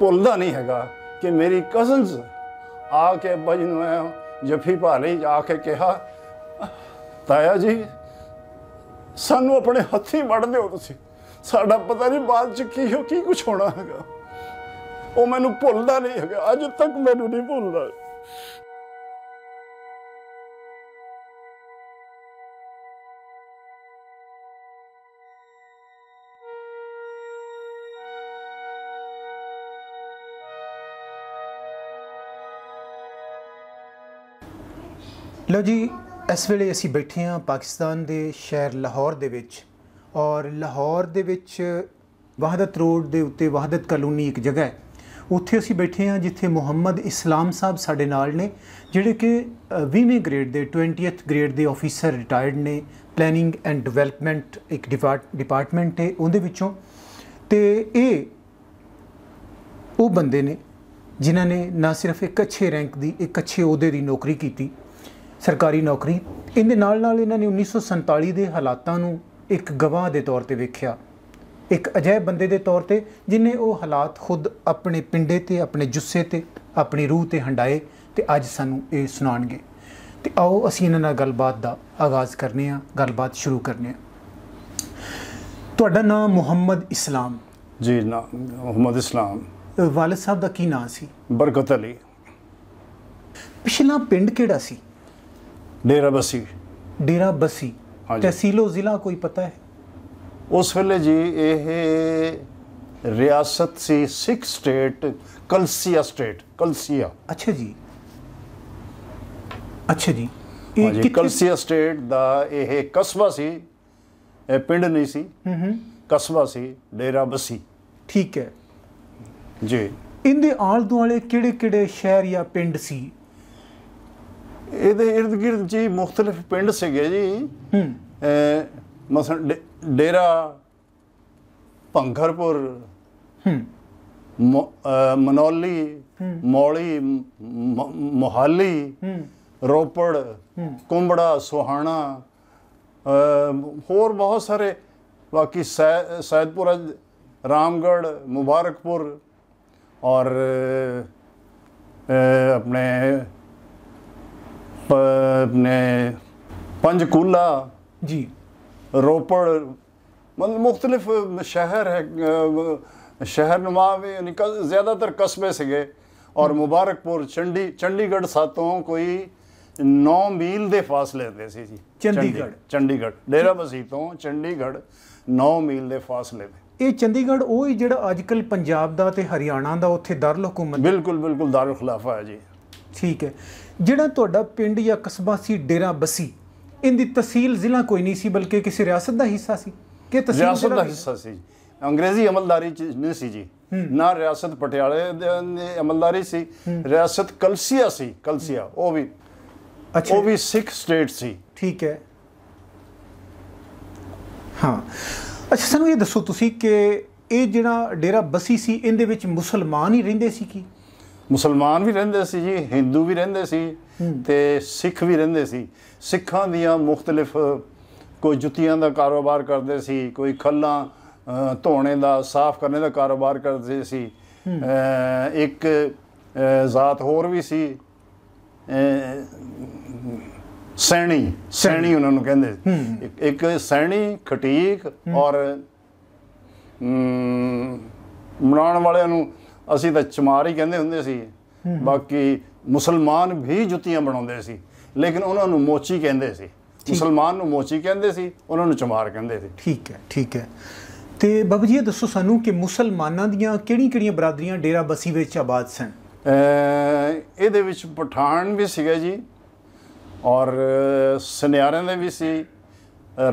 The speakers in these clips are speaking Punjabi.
ਭੁੱਲਦਾ ਨਹੀਂ ਹੈਗਾ ਕਿ ਮੇਰੀ ਕਜ਼ਨਸ ਆ ਕੇ ਅੱਬਾ ਜੀ ਨੂੰ ਜੱਫੀ ਜਫੀ ਲਈ ਜਾ ਕੇ ਕਿਹਾ ਤਾਇਆ ਜੀ ਸਾਨੂੰ ਆਪਣੇ ਹੱਥੀ ਵੜ ਦਿਓ ਤੁਸੀਂ ਸਾਡਾ ਪਤਾ ਨਹੀਂ ਬਾਅਦ ਚ ਕੀ ਹੋ ਕੀ ਕੁਝ ਹੋਣਾ ਹੈਗਾ ਉਹ ਮੈਨੂੰ ਭੁੱਲਦਾ ਨਹੀਂ ਹੈਗਾ ਅੱਜ ਤੱਕ ਮੈਨੂੰ ਨਹੀਂ ਭੁੱਲਦਾ ਲੋ ਜੀ ਇਸ ਵੇਲੇ ਅਸੀਂ ਬੈਠੇ ਹਾਂ ਪਾਕਿਸਤਾਨ ਦੇ ਸ਼ਹਿਰ ਲਾਹੌਰ ਦੇ ਵਿੱਚ ਔਰ ਲਾਹੌਰ ਦੇ ਵਿੱਚ ਵਾਹਦਤ ਰੋਡ ਦੇ ਉੱਤੇ ਵਾਹਦਤ ਕਲੋਨੀ ਇੱਕ ਜਗ੍ਹਾ ਹੈ ਉੱਥੇ ਅਸੀਂ ਬੈਠੇ ਹਾਂ ਜਿੱਥੇ ਮੁਹੰਮਦ ਇਸਲਾਮ ਸਾਹਿਬ ਸਾਡੇ ਨਾਲ ਨੇ ਜਿਹੜੇ ਕਿ 20ਵੇਂ ਗ੍ਰੇਡ ਦੇ 20th ਗ੍ਰੇਡ ਦੇ ਅਫੀਸਰ ਰਿਟਾਇਰਡ ਨੇ ਪਲੈਨਿੰਗ ਐਂਡ ਡਿਵੈਲਪਮੈਂਟ ਇੱਕ ਡਿਪਾਰਟਮੈਂਟ ਹੈ ਉਹਦੇ ਵਿੱਚੋਂ ਤੇ ਇਹ ਉਹ ਬੰਦੇ ਨੇ ਜਿਨ੍ਹਾਂ ਨੇ ਨਾ ਸਿਰਫ ਇੱਕ ਅੱਛੇ ਰੈਂਕ ਦੀ ਇੱਕ ਅੱਛੇ ਅਹੁਦੇ ਦੀ ਨੌਕਰੀ ਕੀਤੀ ਸਰਕਾਰੀ ਨੌਕਰੀ ਇਹਦੇ ਨਾਲ ਨਾਲ ਇਹਨਾਂ ਨੇ 1947 ਦੇ ਹਾਲਾਤਾਂ ਨੂੰ ਇੱਕ ਗਵਾਹ ਦੇ ਤੌਰ ਤੇ ਵੇਖਿਆ ਇੱਕ ਅਜਿਹੇ ਬੰਦੇ ਦੇ ਤੌਰ ਤੇ ਜਿਨੇ ਉਹ ਹਾਲਾਤ ਖੁਦ ਆਪਣੇ ਪਿੰਡੇ ਤੇ ਆਪਣੇ ਜੁੱਸੇ ਤੇ ਆਪਣੀ ਰੂਹ ਤੇ ਹੰਡਾਏ ਤੇ ਅੱਜ ਸਾਨੂੰ ਇਹ ਸੁਣਾਣਗੇ ਤੇ ਆਓ ਅਸੀਂ ਇਹਨਾਂ ਨਾਲ ਗੱਲਬਾਤ ਦਾ ਆਗਾਜ਼ ਕਰਨੇ ਆ ਗੱਲਬਾਤ ਸ਼ੁਰੂ ਕਰਨੇ ਆ ਤੁਹਾਡਾ ਨਾਮ ਮੁਹੰਮਦ ਇਸਲਾਮ ਜੀ ਨਾਮ ਮੁਹੰਮਦ ਇਸਲਾਮ ਵਾਲਿਦ ਸਾਹਿਬ ਦਾ ਕੀ ਨਾਮ ਸੀ ਬਰਕਤ ਅਲੀ ਪਿਛਲਾ ਪਿੰਡ ਕਿਹੜਾ ਸੀ ਡੇਰਾ ਬਸੀ ਡੇਰਾ ਬਸੀ ਤਹਿਸੀਲੋ ਜ਼ਿਲ੍ਹਾ ਕੋਈ ਪਤਾ ਹੈ ਉਸ ਵੇਲੇ ਜੀ ਇਹ ਰਿਆਸਤ ਸੀ ਸਿਕ ਸਟੇਟ ਕਲਸੀਆ ਸਟੇਟ ਕਲਸੀਆ ਅੱਛਾ ਜੀ ਅੱਛਾ ਜੀ ਇਹ ਕਲਸੀਆ ਸਟੇਟ ਦਾ ਇਹ ਕਸਬਾ ਸੀ ਇਹ ਪਿੰਡ ਨਹੀਂ ਸੀ ਹੂੰ ਹੂੰ ਕਸਬਾ ਸੀ ਡੇਰਾ ਬਸੀ ਠੀਕ ਹੈ ਜੀ ਇਹਦੇ ਆਲ ਦੁਆਲੇ ਕਿਹੜੇ ਕਿਹੜੇ ਸ਼ਹਿਰ ਜਾਂ ਪਿੰਡ ਸੀ ਇਹਦੇ ird gird ਜੀ ਮੁxtਲਫ ਪਿੰਡ ਸੀਗੇ ਜੀ ਹੂੰ ਮਸਲ ਡੇਰਾ ਭੰਖਰਪੁਰ ਹੂੰ ਮਨੌਲੀ ਮੌਲੀ ਮੋਹਾਲੀ ਰੋਪੜ ਕੁੰਬੜਾ ਸੋਹਾਣਾ ਹੋਰ ਬਹੁਤ ਸਾਰੇ ਬਾਕੀ ਸੈਦਪੁਰ ਰਾਮਗੜ ਮੁਬਾਰਕਪੁਰ ਔਰ ਆਪਣੇ ਨੇ ਪੰਜਕੂਲਾ ਜੀ ਰੋਪੜ ਮਤਲਬ ਮੁxtਲਿਫ ਸ਼ਹਿਰ ਹੈ ਸ਼ਹਿਰ ਨਵਾ ਵੀ ਨਿਕਲ ਜ਼ਿਆਦਾਤਰ ਕਸਬੇ ਸਗੇ ਔਰ ਮੁਬਾਰਕਪੁਰ ਚੰਡੀ ਚੰਡੀਗੜ੍ਹ ਸਾਤੋਂ ਕੋਈ 9 ਮੀਲ ਦੇ ਫਾਸਲੇ ਤੇ ਸੀ ਜੀ ਚੰਡੀਗੜ੍ਹ ਚੰਡੀਗੜ੍ਹ ਡੇਰਾ ਬਸੀ ਤੋਂ ਚੰਡੀਗੜ੍ਹ 9 ਮੀਲ ਦੇ ਫਾਸਲੇ ਤੇ ਇਹ ਚੰਡੀਗੜ੍ਹ ਉਹ ਹੀ ਜਿਹੜਾ ਅੱਜਕੱਲ ਪੰਜਾਬ ਦਾ ਤੇ ਹਰਿਆਣਾ ਦਾ ਉੱਥੇ ਦਰਲ ਹਕੂਮਤ ਬਿਲਕੁਲ ਬਿਲਕੁਲ ਦਾਰੁਲ ਖਲਾਫਾ ਹੈ ਜੀ ਠੀਕ ਹੈ ਜਿਹੜਾ ਤੁਹਾਡਾ ਪਿੰਡ ਜਾਂ ਕਸਬਾ ਸੀ ਡੇਰਾ ਬਸੀ ਇਹਦੀ ਤਹਿਸੀਲ ਜ਼ਿਲ੍ਹਾ ਕੋਈ ਨਹੀਂ ਸੀ ਬਲਕਿ ਕਿਸੇ ਰਿਆਸਤ ਦਾ ਹਿੱਸਾ ਸੀ ਕਿ ਤਹਿਸੀਲ ਰਿਆਸਤ ਦਾ ਹਿੱਸਾ ਸੀ ਅੰਗਰੇਜ਼ੀ ਅਮਲਦਾਰੀ ਚ ਨਹੀਂ ਸੀ ਜੀ ਨਾ ਰਿਆਸਤ ਪਟਿਆਲੇ ਦੇ ਅਮਲਦਾਰੀ ਸੀ ਰਿਆਸਤ ਕਲਸੀਆ ਸੀ ਕਲਸੀਆ ਉਹ ਵੀ ਅੱਛਾ ਉਹ ਵੀ ਸਿੱਖ ਸਟੇਟ ਸੀ ਠੀਕ ਹੈ ਹਾਂ ਅੱਛਾ ਸਾਨੂੰ ਇਹ ਦੱਸੋ ਤੁਸੀਂ ਕਿ ਇਹ ਜਿਹੜਾ ਡੇਰਾ ਬਸੀ ਸੀ ਇਹਦੇ ਵਿੱਚ ਮੁਸਲਮਾਨ ਹੀ ਰਹਿੰਦੇ ਸੀ ਕੀ ਮੁਸਲਮਾਨ ਵੀ ਰਹਿੰਦੇ ਸੀ ਜੀ ਹਿੰਦੂ ਵੀ ਰਹਿੰਦੇ ਸੀ ਤੇ ਸਿੱਖ ਵੀ ਰਹਿੰਦੇ ਸੀ ਸਿੱਖਾਂ ਦੀਆਂ ਮੁxtਲਿਫ ਕੋਈ ਜੁੱਤੀਆਂ ਦਾ ਕਾਰੋਬਾਰ ਕਰਦੇ ਸੀ ਕੋਈ ਖੱਲਾਂ ਧੋਣੇ ਦਾ ਸਾਫ਼ ਕਰਨੇ ਦਾ ਕਾਰੋਬਾਰ ਕਰਦੇ ਸੀ ਇੱਕ ਜ਼ਾਤ ਹੋਰ ਵੀ ਸੀ ਸੈਣੀ ਸੈਣੀ ਉਹਨਾਂ ਨੂੰ ਕਹਿੰਦੇ ਇੱਕ ਸੈਣੀ ਖਟੀਕ ਔਰ ਮਨਾਉਣ ਵਾਲਿਆਂ ਨੂੰ ਅਸੀਂ ਤਾਂ ਚਮਾਰ ਹੀ ਕਹਿੰਦੇ ਹੁੰਦੇ ਸੀ ਬਾਕੀ ਮੁਸਲਮਾਨ ਵੀ ਜੁੱਤੀਆਂ ਬਣਾਉਂਦੇ ਸੀ ਲੇਕਿਨ ਉਹਨਾਂ ਨੂੰ ਮੋਚੀ ਕਹਿੰਦੇ ਸੀ ਮੁਸਲਮਾਨ ਨੂੰ ਮੋਚੀ ਕਹਿੰਦੇ ਸੀ ਉਹਨਾਂ ਨੂੰ ਚਮਾਰ ਕਹਿੰਦੇ ਸੀ ਠੀਕ ਹੈ ਠੀਕ ਹੈ ਤੇ ਬਾਬਾ ਜੀ ਦੱਸੋ ਸਾਨੂੰ ਕਿ ਮੁਸਲਮਾਨਾਂ ਦੀਆਂ ਕਿਹੜੀਆਂ-ਕਿਹੜੀਆਂ ਬਰਾਦਰੀਆਂ ਡੇਰਾ ਬਸੀ ਵਿੱਚ ਆਬਾਦ ਸਨ ਇਹਦੇ ਵਿੱਚ ਪਠਾਨ ਵੀ ਸੀਗੇ ਜੀ ਔਰ ਸਨਿਆਰਿਆਂ ਦੇ ਵੀ ਸੀ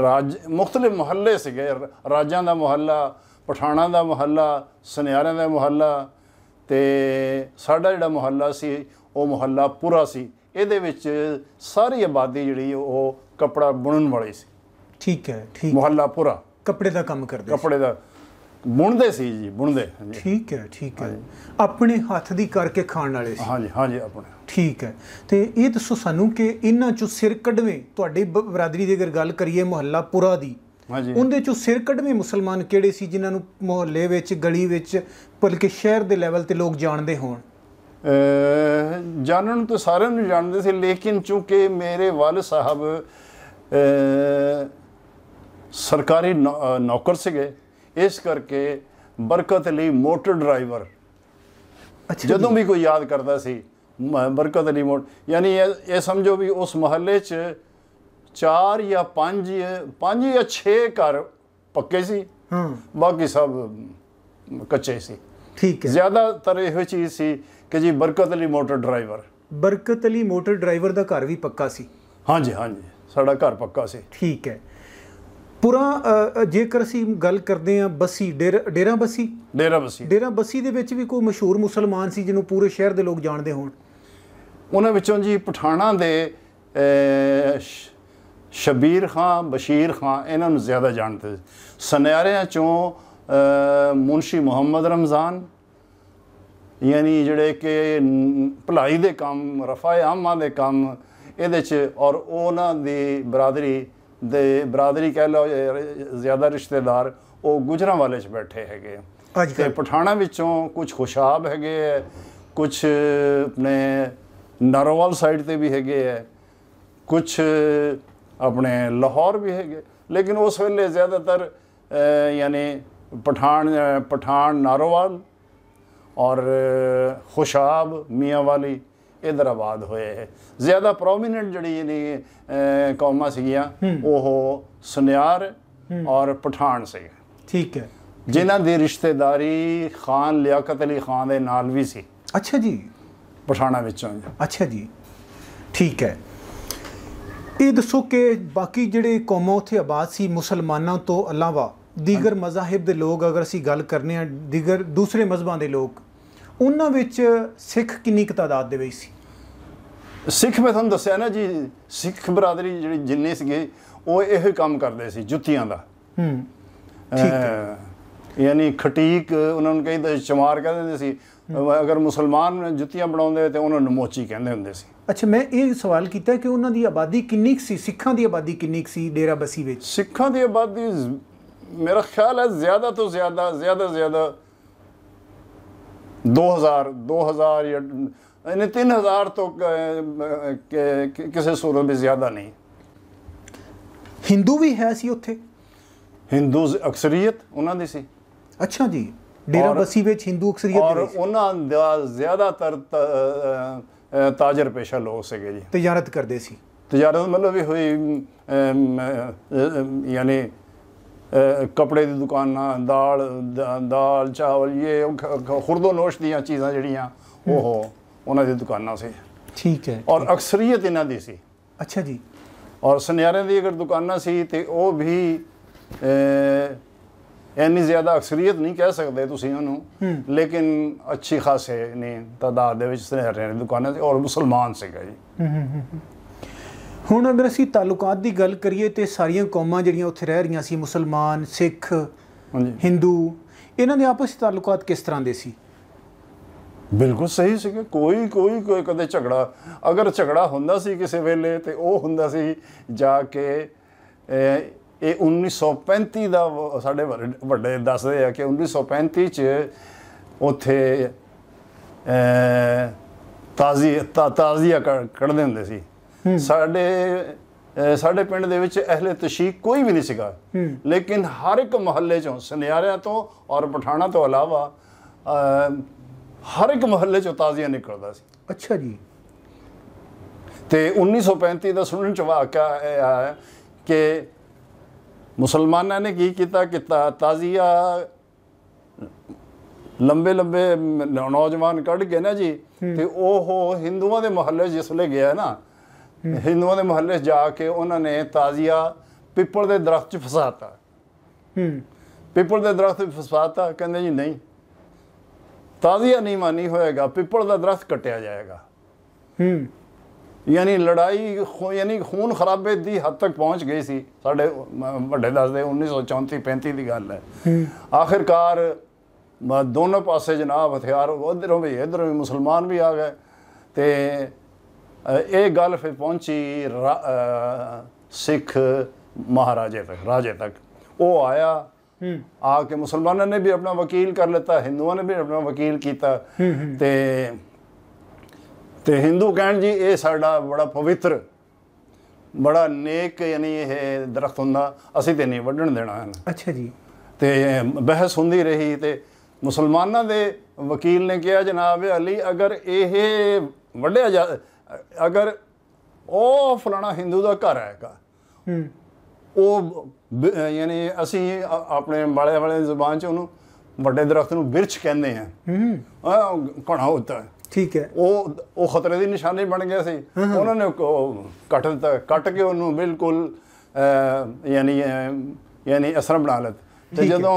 ਰਾਜ ਮੁxtਲਿਫ ਮੁਹੱਲੇ ਸੀਗੇ ਰਾਜਾਂ ਦਾ ਮੁਹੱਲਾ ਪਠਾਣਾ ਦਾ ਮੁਹੱਲਾ ਸਨਿਆਰਿਆਂ ਦਾ ਮੁਹੱਲਾ ਤੇ ਸਾਡਾ ਜਿਹੜਾ ਮੁਹੱਲਾ ਸੀ ਉਹ ਮੁਹੱਲਾ ਪੂਰਾ ਸੀ ਇਹਦੇ ਵਿੱਚ ਸਾਰੀ ਆਬਾਦੀ ਜਿਹੜੀ ਉਹ ਕਪੜਾ ਬੁਣਨ ਵਾਲੀ ਸੀ ਠੀਕ ਹੈ ਠੀਕ ਮੁਹੱਲਾ ਪੂਰਾ ਕਪੜੇ ਦਾ ਕੰਮ ਕਰਦੇ ਕਪੜੇ ਦਾ ਬੁਣਦੇ ਸੀ ਜੀ ਬੁਣਦੇ ਠੀਕ ਹੈ ਠੀਕ ਹੈ ਆਪਣੇ ਹੱਥ ਦੀ ਕਰਕੇ ਖਾਣ ਵਾਲੇ ਸੀ ਹਾਂਜੀ ਹਾਂਜੀ ਆਪਣੇ ਠੀਕ ਹੈ ਤੇ ਇਹ ਦੱਸੋ ਸਾਨੂੰ ਕਿ ਇਹਨਾਂ ਚੋਂ ਸਿਰ ਕੱਢਵੇਂ ਤੁਹਾਡੇ ਬਰਾਦਰੀ ਦੀ ਅਗਰ ਗੱਲ ਕਰੀਏ ਮੁਹੱਲਾ ਪੂਰਾ ਦੀ ਹਾਂਜੀ ਉਹਦੇ ਚੋਂ ਸਿਰਕਟਵੇਂ ਮੁਸਲਮਾਨ ਕਿਹੜੇ ਸੀ ਜਿਨ੍ਹਾਂ ਨੂੰ ਮੁਹੱਲੇ ਵਿੱਚ ਗਲੀ ਵਿੱਚ ਬਲਕਿ ਸ਼ਹਿਰ ਦੇ ਲੈਵਲ ਤੇ ਲੋਕ ਜਾਣਦੇ ਹੋਣ ਜਾਣਨ ਤਾਂ ਸਾਰਿਆਂ ਨੂੰ ਜਾਣਦੇ ਸੀ ਲੇਕਿਨ ਚੁੱਕੇ ਮੇਰੇ ਵਾਲ ਸਾਹਿਬ ਸਰਕਾਰੀ ਨੌਕਰ ਸੀਗੇ ਇਸ ਕਰਕੇ ਬਰਕਤ ਲਈ ਮੋਟਰ ਡਰਾਈਵਰ ਜਦੋਂ ਵੀ ਕੋਈ ਯਾਦ ਕਰਦਾ ਸੀ ਬਰਕਤ ਲਈ ਮੋੜ ਯਾਨੀ ਇਹ ਸਮਝੋ ਵੀ ਉਸ ਮਹੱਲੇ 'ਚ ਚਾਰ ਜਾਂ ਪੰਜ ਪੰਜ ਜਾਂ 6 ਘਰ ਪੱਕੇ ਸੀ ਹੂੰ ਬਾਕੀ ਸਭ ਕੱਚੇ ਸੀ ਠੀਕ ਹੈ ਜ਼ਿਆਦਾਤਰ ਇਹੋ ਚੀਜ਼ ਸੀ ਕਿ ਜੀ ਬਰਕਤ ਅਲੀ ਮੋਟਰ ਡਰਾਈਵਰ ਬਰਕਤ ਅਲੀ ਮੋਟਰ ਡਰਾਈਵਰ ਦਾ ਘਰ ਵੀ ਪੱਕਾ ਸੀ ਹਾਂਜੀ ਹਾਂਜੀ ਸਾਡਾ ਘਰ ਪੱਕਾ ਸੀ ਠੀਕ ਹੈ ਪੁਰਾ ਜੇਕਰ ਅਸੀਂ ਗੱਲ ਕਰਦੇ ਆ ਬਸੀ ਡੇਰਾ ਬਸੀ ਡੇਰਾ ਬਸੀ ਡੇਰਾ ਬਸੀ ਦੇ ਵਿੱਚ ਵੀ ਕੋਈ ਮਸ਼ਹੂਰ ਮੁਸਲਮਾਨ ਸੀ ਜਿਹਨੂੰ ਪੂਰੇ ਸ਼ਹਿਰ ਦੇ ਲੋਕ ਜਾਣਦੇ ਹੋਣ ਉਹਨਾਂ ਵਿੱਚੋਂ ਜੀ ਪਠਾਣਾ ਦੇ ਸ਼ਬੀਰ ਖਾਨ ਬਸ਼ੀਰ ਖਾਨ ਇਹਨਾਂ ਨੂੰ ਜ਼ਿਆਦਾ ਜਾਣਦੇ ਸੀ ਸੁਨਿਆਰਿਆਂ ਚੋਂ ਮੁਨਸ਼ੀ ਮੁਹੰਮਦ ਰਮਜ਼ਾਨ ਯਾਨੀ ਜਿਹੜੇ ਕਿ ਭਲਾਈ ਦੇ ਕੰਮ ਰਫਾਏ ਆਮਾ ਦੇ ਕੰਮ ਇਹਦੇ 'ਚ ਔਰ ਉਹਨਾਂ ਦੀ ਬਰਾਦਰੀ ਦੇ ਬਰਾਦਰੀ ਕਹਿ ਲਓ ਜ਼ਿਆਦਾ ਰਿਸ਼ਤੇਦਾਰ ਉਹ ਗੁਜਰਾਂ ਵਾਲੇ 'ਚ ਬੈਠੇ ਹੈਗੇ ਤੇ ਪਠਾਣਾ ਵਿੱਚੋਂ ਕੁਝ ਖੁਸ਼ਾਬ ਹੈਗੇ ਐ ਕੁਝ ਆਪਣੇ ਨਰੋਵਲ ਸਾਈਡ ਤੇ ਵੀ ਹੈਗੇ ਐ ਕੁਝ ਆਪਣੇ ਲਾਹੌਰ ਵੀ ਹੈਗੇ ਲੇਕਿਨ ਉਸ ਵੇਲੇ ਜ਼ਿਆਦਾਤਰ ਯਾਨੀ ਪਠਾਨ ਪਠਾਨ ਨਾਰੋਵਾਲ ਔਰ ਖੁਸ਼ਾਬ ਮੀਆਂ ਵਾਲੀ ਇਧਰ ਆਬਾਦ ਹੋਏ ਹੈ ਜ਼ਿਆਦਾ ਪ੍ਰੋਮਿਨੈਂਟ ਜਿਹੜੀ ਨੇ ਕੌਮਾਂ ਸੀਗੀਆਂ ਉਹ ਸੁਨਿਆਰ ਔਰ ਪਠਾਨ ਸੀ ਠੀਕ ਹੈ ਜਿਨ੍ਹਾਂ ਦੀ ਰਿਸ਼ਤੇਦਾਰੀ ਖਾਨ ਲਿਆਕਤ ਅਲੀ ਖਾਨ ਦੇ ਨਾਲ ਵੀ ਸੀ ਅੱਛਾ ਜੀ ਪਠਾਣਾ ਵਿੱਚੋਂ ਅੱਛਾ ਜੀ ਠੀਕ ਹੈ ਇਹ ਦੱਸੋ ਕਿ ਬਾਕੀ ਜਿਹੜੇ ਕੌਮਾਂ ਉੱਥੇ ਆਬਾਦ ਸੀ ਮੁਸਲਮਾਨਾਂ ਤੋਂ ਇਲਾਵਾ ਦੀਗਰ ਮਜ਼ਾਹਿਬ ਦੇ ਲੋਕ ਅਗਰ ਅਸੀਂ ਗੱਲ ਕਰਨੇ ਆ ਦੀਗਰ ਦੂਸਰੇ ਮਜ਼ਬਾਂ ਦੇ ਲੋਕ ਉਹਨਾਂ ਵਿੱਚ ਸਿੱਖ ਕਿੰਨੀ ਕੁ ਤਾਦਾਦ ਦੇ ਵਿੱਚ ਸੀ ਸਿੱਖ ਮੈਂ ਤੁਹਾਨੂੰ ਦੱਸਿਆ ਨਾ ਜੀ ਸਿੱਖ ਬਰਾਦਰੀ ਜਿਹੜੀ ਜਿੰਨੇ ਸੀਗੇ ਉਹ ਇਹ ਕੰਮ ਕਰਦੇ ਸੀ ਜੁੱਤੀਆਂ ਦਾ ਹੂੰ ਠੀਕ ਹੈ ਯਾਨੀ ਖਟੀਕ ਉਹਨਾਂ ਨੂੰ ਕਹਿੰਦੇ ਚਮਾਰ ਕਹਿੰਦੇ ਸੀ ਅਗਰ ਮੁਸਲਮਾਨ ਜੁੱਤੀਆਂ ਬਣਾਉਂਦੇ ਤੇ ਉਹਨਾਂ ਨੂੰ ਮੋਚੀ ਕਹਿੰਦੇ ਹੁੰਦੇ ਸੀ ਅੱਛਾ ਮੈਂ ਇਹ ਸਵਾਲ ਕੀਤਾ ਕਿ ਉਹਨਾਂ ਦੀ ਆਬਾਦੀ ਕਿੰਨੀ ਸੀ ਸਿੱਖਾਂ ਦੀ ਆਬਾਦੀ ਕਿੰਨੀ ਸੀ ਡੇਰਾ ਬਸੀ ਵਿੱਚ ਸਿੱਖਾਂ ਦੀ ਆਬਾਦੀ ਮੇਰਾ ਖਿਆਲ ਹੈ ਜ਼ਿਆਦਾ ਤੋਂ ਜ਼ਿਆਦਾ ਜ਼ਿਆਦਾ ਜ਼ਿਆਦਾ 2000 2000 ਜਾਂ ਇਹਨੇ 3000 ਤੋਂ ਕਿਸੇ ਸੂਰਤ ਵਿੱਚ ਜ਼ਿਆਦਾ ਨਹੀਂ ਹਿੰਦੂ ਵੀ ਹੈ ਸੀ ਉੱਥੇ ਹਿੰਦੂ ਅਕਸਰੀਅਤ ਉਹਨਾਂ ਦੀ ਸੀ ਅੱਛਾ ਜੀ ਡੇਰਾ ਬਸੀ ਵਿੱਚ ਹਿੰਦੂ ਅਕਸਰੀਅਤ ਔਰ ਉਹਨਾਂ ਦਾ ਜ਼ਿਆਦਾਤਰ ਤਾਜਰ ਪੇਸ਼ਾ ਲੋਕ ਸੀਗੇ ਜੀ ਤਜਾਰਤ ਕਰਦੇ ਸੀ ਤਜਾਰਤ ਮਤਲਬ ਵੀ ਹੋਈ ਯਾਨੀ ਕਪੜੇ ਦੀ ਦੁਕਾਨਾਂ ਦਾਲ ਦਾਲ ਚਾਵਲ ਇਹ ਖੁਰਦੋ ਨੋਸ਼ ਦੀਆਂ ਚੀਜ਼ਾਂ ਜਿਹੜੀਆਂ ਉਹ ਉਹਨਾਂ ਦੀ ਦੁਕਾਨਾਂ ਸੀ ਠੀਕ ਹੈ ਔਰ ਅਕਸਰੀਅਤ ਇਹਨਾਂ ਦੀ ਸੀ ਅੱਛਾ ਜੀ ਔਰ ਸੁਨਿਆਰਿਆਂ ਦੀ ਅਗਰ ਦੁਕਾਨਾਂ ਸੀ ਤੇ ਉਹ ਵੀ ਇੰਨੀ ਜ਼ਿਆਦਾ ਅਕਸਰੀਅਤ ਨਹੀਂ ਕਹਿ ਸਕਦੇ ਤੁਸੀਂ ਉਹਨੂੰ ਲੇਕਿਨ ਅੱਛੀ ਖਾਸੇ ਨੇ ਤਾਦਾਦ ਦੇ ਵਿੱਚ ਸਨੇਹ ਰਹੇ ਨੇ ਦੁਕਾਨਾਂ ਤੇ ਔਰ ਮੁਸਲਮਾਨ ਸੀਗਾ ਜੀ ਹੁਣ ਅਗਰ ਅਸੀਂ ਤਾਲੁਕਾਤ ਦੀ ਗੱਲ ਕਰੀਏ ਤੇ ਸਾਰੀਆਂ ਕੌਮਾਂ ਜਿਹੜੀਆਂ ਉੱਥੇ ਰਹਿ ਰਹੀਆਂ ਸੀ ਮੁਸਲਮਾਨ ਸਿੱਖ ਹਿੰਦੂ ਇਹਨਾਂ ਦੇ ਆਪਸ ਵਿੱਚ ਤਾਲੁਕਾਤ ਕਿਸ ਤਰ੍ਹਾਂ ਦੇ ਸੀ ਬਿਲਕੁਲ ਸਹੀ ਸੀ ਕਿ ਕੋਈ ਕੋਈ ਕੋਈ ਕਦੇ ਝਗੜਾ ਅਗਰ ਝਗੜਾ ਹੁੰਦਾ ਸੀ ਕਿਸੇ ਵੇਲੇ ਤੇ ਉਹ ਹੁੰਦਾ ਸੀ ਜਾ ਕੇ ਇਹ 1935 ਦਾ ਸਾਡੇ ਵੱਡੇ ਦੱਸਦੇ ਆ ਕਿ 1935 ਚ ਉੱਥੇ ਤਾਜ਼ੀ ਤਾਜ਼ੀਆ ਕੱਢਦੇ ਹੁੰਦੇ ਸੀ ਸਾਡੇ ਸਾਡੇ ਪਿੰਡ ਦੇ ਵਿੱਚ ਅਹਲੇ ਤਸ਼ੀਕ ਕੋਈ ਵੀ ਨਹੀਂ ਸੀਗਾ ਲੇਕਿਨ ਹਰ ਇੱਕ ਮਹੱਲੇ ਚੋਂ ਸੁਨਿਆਰਿਆਂ ਤੋਂ ਔਰ ਪਠਾਣਾ ਤੋਂ ਇਲਾਵਾ ਹਰ ਇੱਕ ਮਹੱਲੇ ਚੋਂ ਤਾਜ਼ੀਆ ਨਿਕਲਦਾ ਸੀ ਅੱਛਾ ਜੀ ਤੇ 1935 ਦਾ ਸੁਣਨ ਚ ਵਾਕਿਆ ਇਹ ਕਿ ਮੁਸਲਮਾਨਾਂ ਨੇ ਕੀ ਕੀਤਾ ਕਿ ਤਾਜ਼ੀਆ ਲੰਬੇ ਲੰਬੇ ਨੌਜਵਾਨ ਕੱਢ ਕੇ ਨਾ ਜੀ ਤੇ ਉਹ ਹਿੰਦੂਆਂ ਦੇ ਮਹੱਲੇ ਜਿਸ ਵੇਲੇ ਗਿਆ ਨਾ ਹਿੰਦੂਆਂ ਦੇ ਮਹੱਲੇ ਜਾ ਕੇ ਉਹਨਾਂ ਨੇ ਤਾਜ਼ੀਆ ਪਿੱਪਲ ਦੇ ਦਰਖਤ 'ਚ ਫਸਾਤਾ ਹੂੰ ਪਿੱਪਲ ਦੇ ਦਰਖਤ 'ਚ ਫਸਾਤਾ ਕਹਿੰਦੇ ਜੀ ਨਹੀਂ ਤਾਜ਼ੀਆ ਨਹੀਂ ਮਾਨੀ ਹੋਏਗਾ ਪਿੱਪਲ ਦਾ ਦਰਖਤ ਕੱਟਿਆ ਜਾਏਗਾ ਹੂੰ ਯਾਨੀ ਲੜਾਈ ਯਾਨੀ ਖੂਨ ਖਰਾਬੇ ਦੀ ਹੱਦ ਤੱਕ ਪਹੁੰਚ ਗਈ ਸੀ ਸਾਡੇ ਵੱਡੇ ਦੱਸਦੇ 1934 35 ਦੀ ਗੱਲ ਹੈ ਆਖਿਰਕਾਰ ਦੋਨੋਂ ਪਾਸੇ ਜਨਾਬ ਹਥਿਆਰ ਉਧਰੋਂ ਵੀ ਇਧਰੋਂ ਵੀ ਮੁਸਲਮਾਨ ਵੀ ਆ ਗਏ ਤੇ ਇਹ ਗੱਲ ਫਿਰ ਪਹੁੰਚੀ ਸਿੱਖ ਮਹਾਰਾਜੇ ਤੱਕ ਰਾਜੇ ਤੱਕ ਉਹ ਆਇਆ ਆ ਕੇ ਮੁਸਲਮਾਨਾਂ ਨੇ ਵੀ ਆਪਣਾ ਵਕੀਲ ਕਰ ਲਿੱਤਾ ਹਿੰਦੂਆਂ ਨੇ ਵੀ ਆਪਣਾ ਵਕੀਲ ਕੀਤਾ ਤੇ ਤੇ ਹਿੰਦੂ ਕਹਿਣ ਜੀ ਇਹ ਸਾਡਾ ਬੜਾ ਪਵਿੱਤਰ ਬੜਾ ਨੇਕ ਯਾਨੀ ਇਹ ਦਰਖਤ ਹੁੰਦਾ ਅਸੀਂ ਤੇ ਨਹੀਂ ਵੱਢਣ ਦੇਣਾ ਅੱਛਾ ਜੀ ਤੇ ਬਹਿਸ ਹੁੰਦੀ ਰਹੀ ਤੇ ਮੁਸਲਮਾਨਾਂ ਦੇ ਵਕੀਲ ਨੇ ਕਿਹਾ ਜਨਾਬ ਅਲੀ ਅਗਰ ਇਹ ਵੱਢਿਆ ਜਾ ਅਗਰ ਉਹ ਫਲਾਣਾ ਹਿੰਦੂ ਦਾ ਘਰ ਹੈਗਾ ਹੂੰ ਉਹ ਯਾਨੀ ਅਸੀਂ ਆਪਣੇ ਮਾਲੇ ਵਾਲੇ ਜ਼ੁਬਾਨ ਚ ਉਹਨੂੰ ਵੱਡੇ ਦਰਖਤ ਨੂੰ ਬਿਰਛ ਕਹਿੰਦੇ ਆ ਹੂੰ ਘਣਾ ਹੁੰਦਾ ਹੈ ਠੀਕ ਹੈ ਉਹ ਉਹ ਖਤਰੇ ਦੀ ਨਿਸ਼ਾਨੇ ਬਣ ਗਿਆ ਸੀ ਉਹਨਾਂ ਨੇ ਕੱਟ ਦਿੱਤਾ ਕੱਟ ਕੇ ਉਹਨੂੰ ਬਿਲਕੁਲ ਯਾਨੀ ਯਾਨੀ ਅਸਰ ਬਣਾ ਲਿਆ ਤੇ ਜਦੋਂ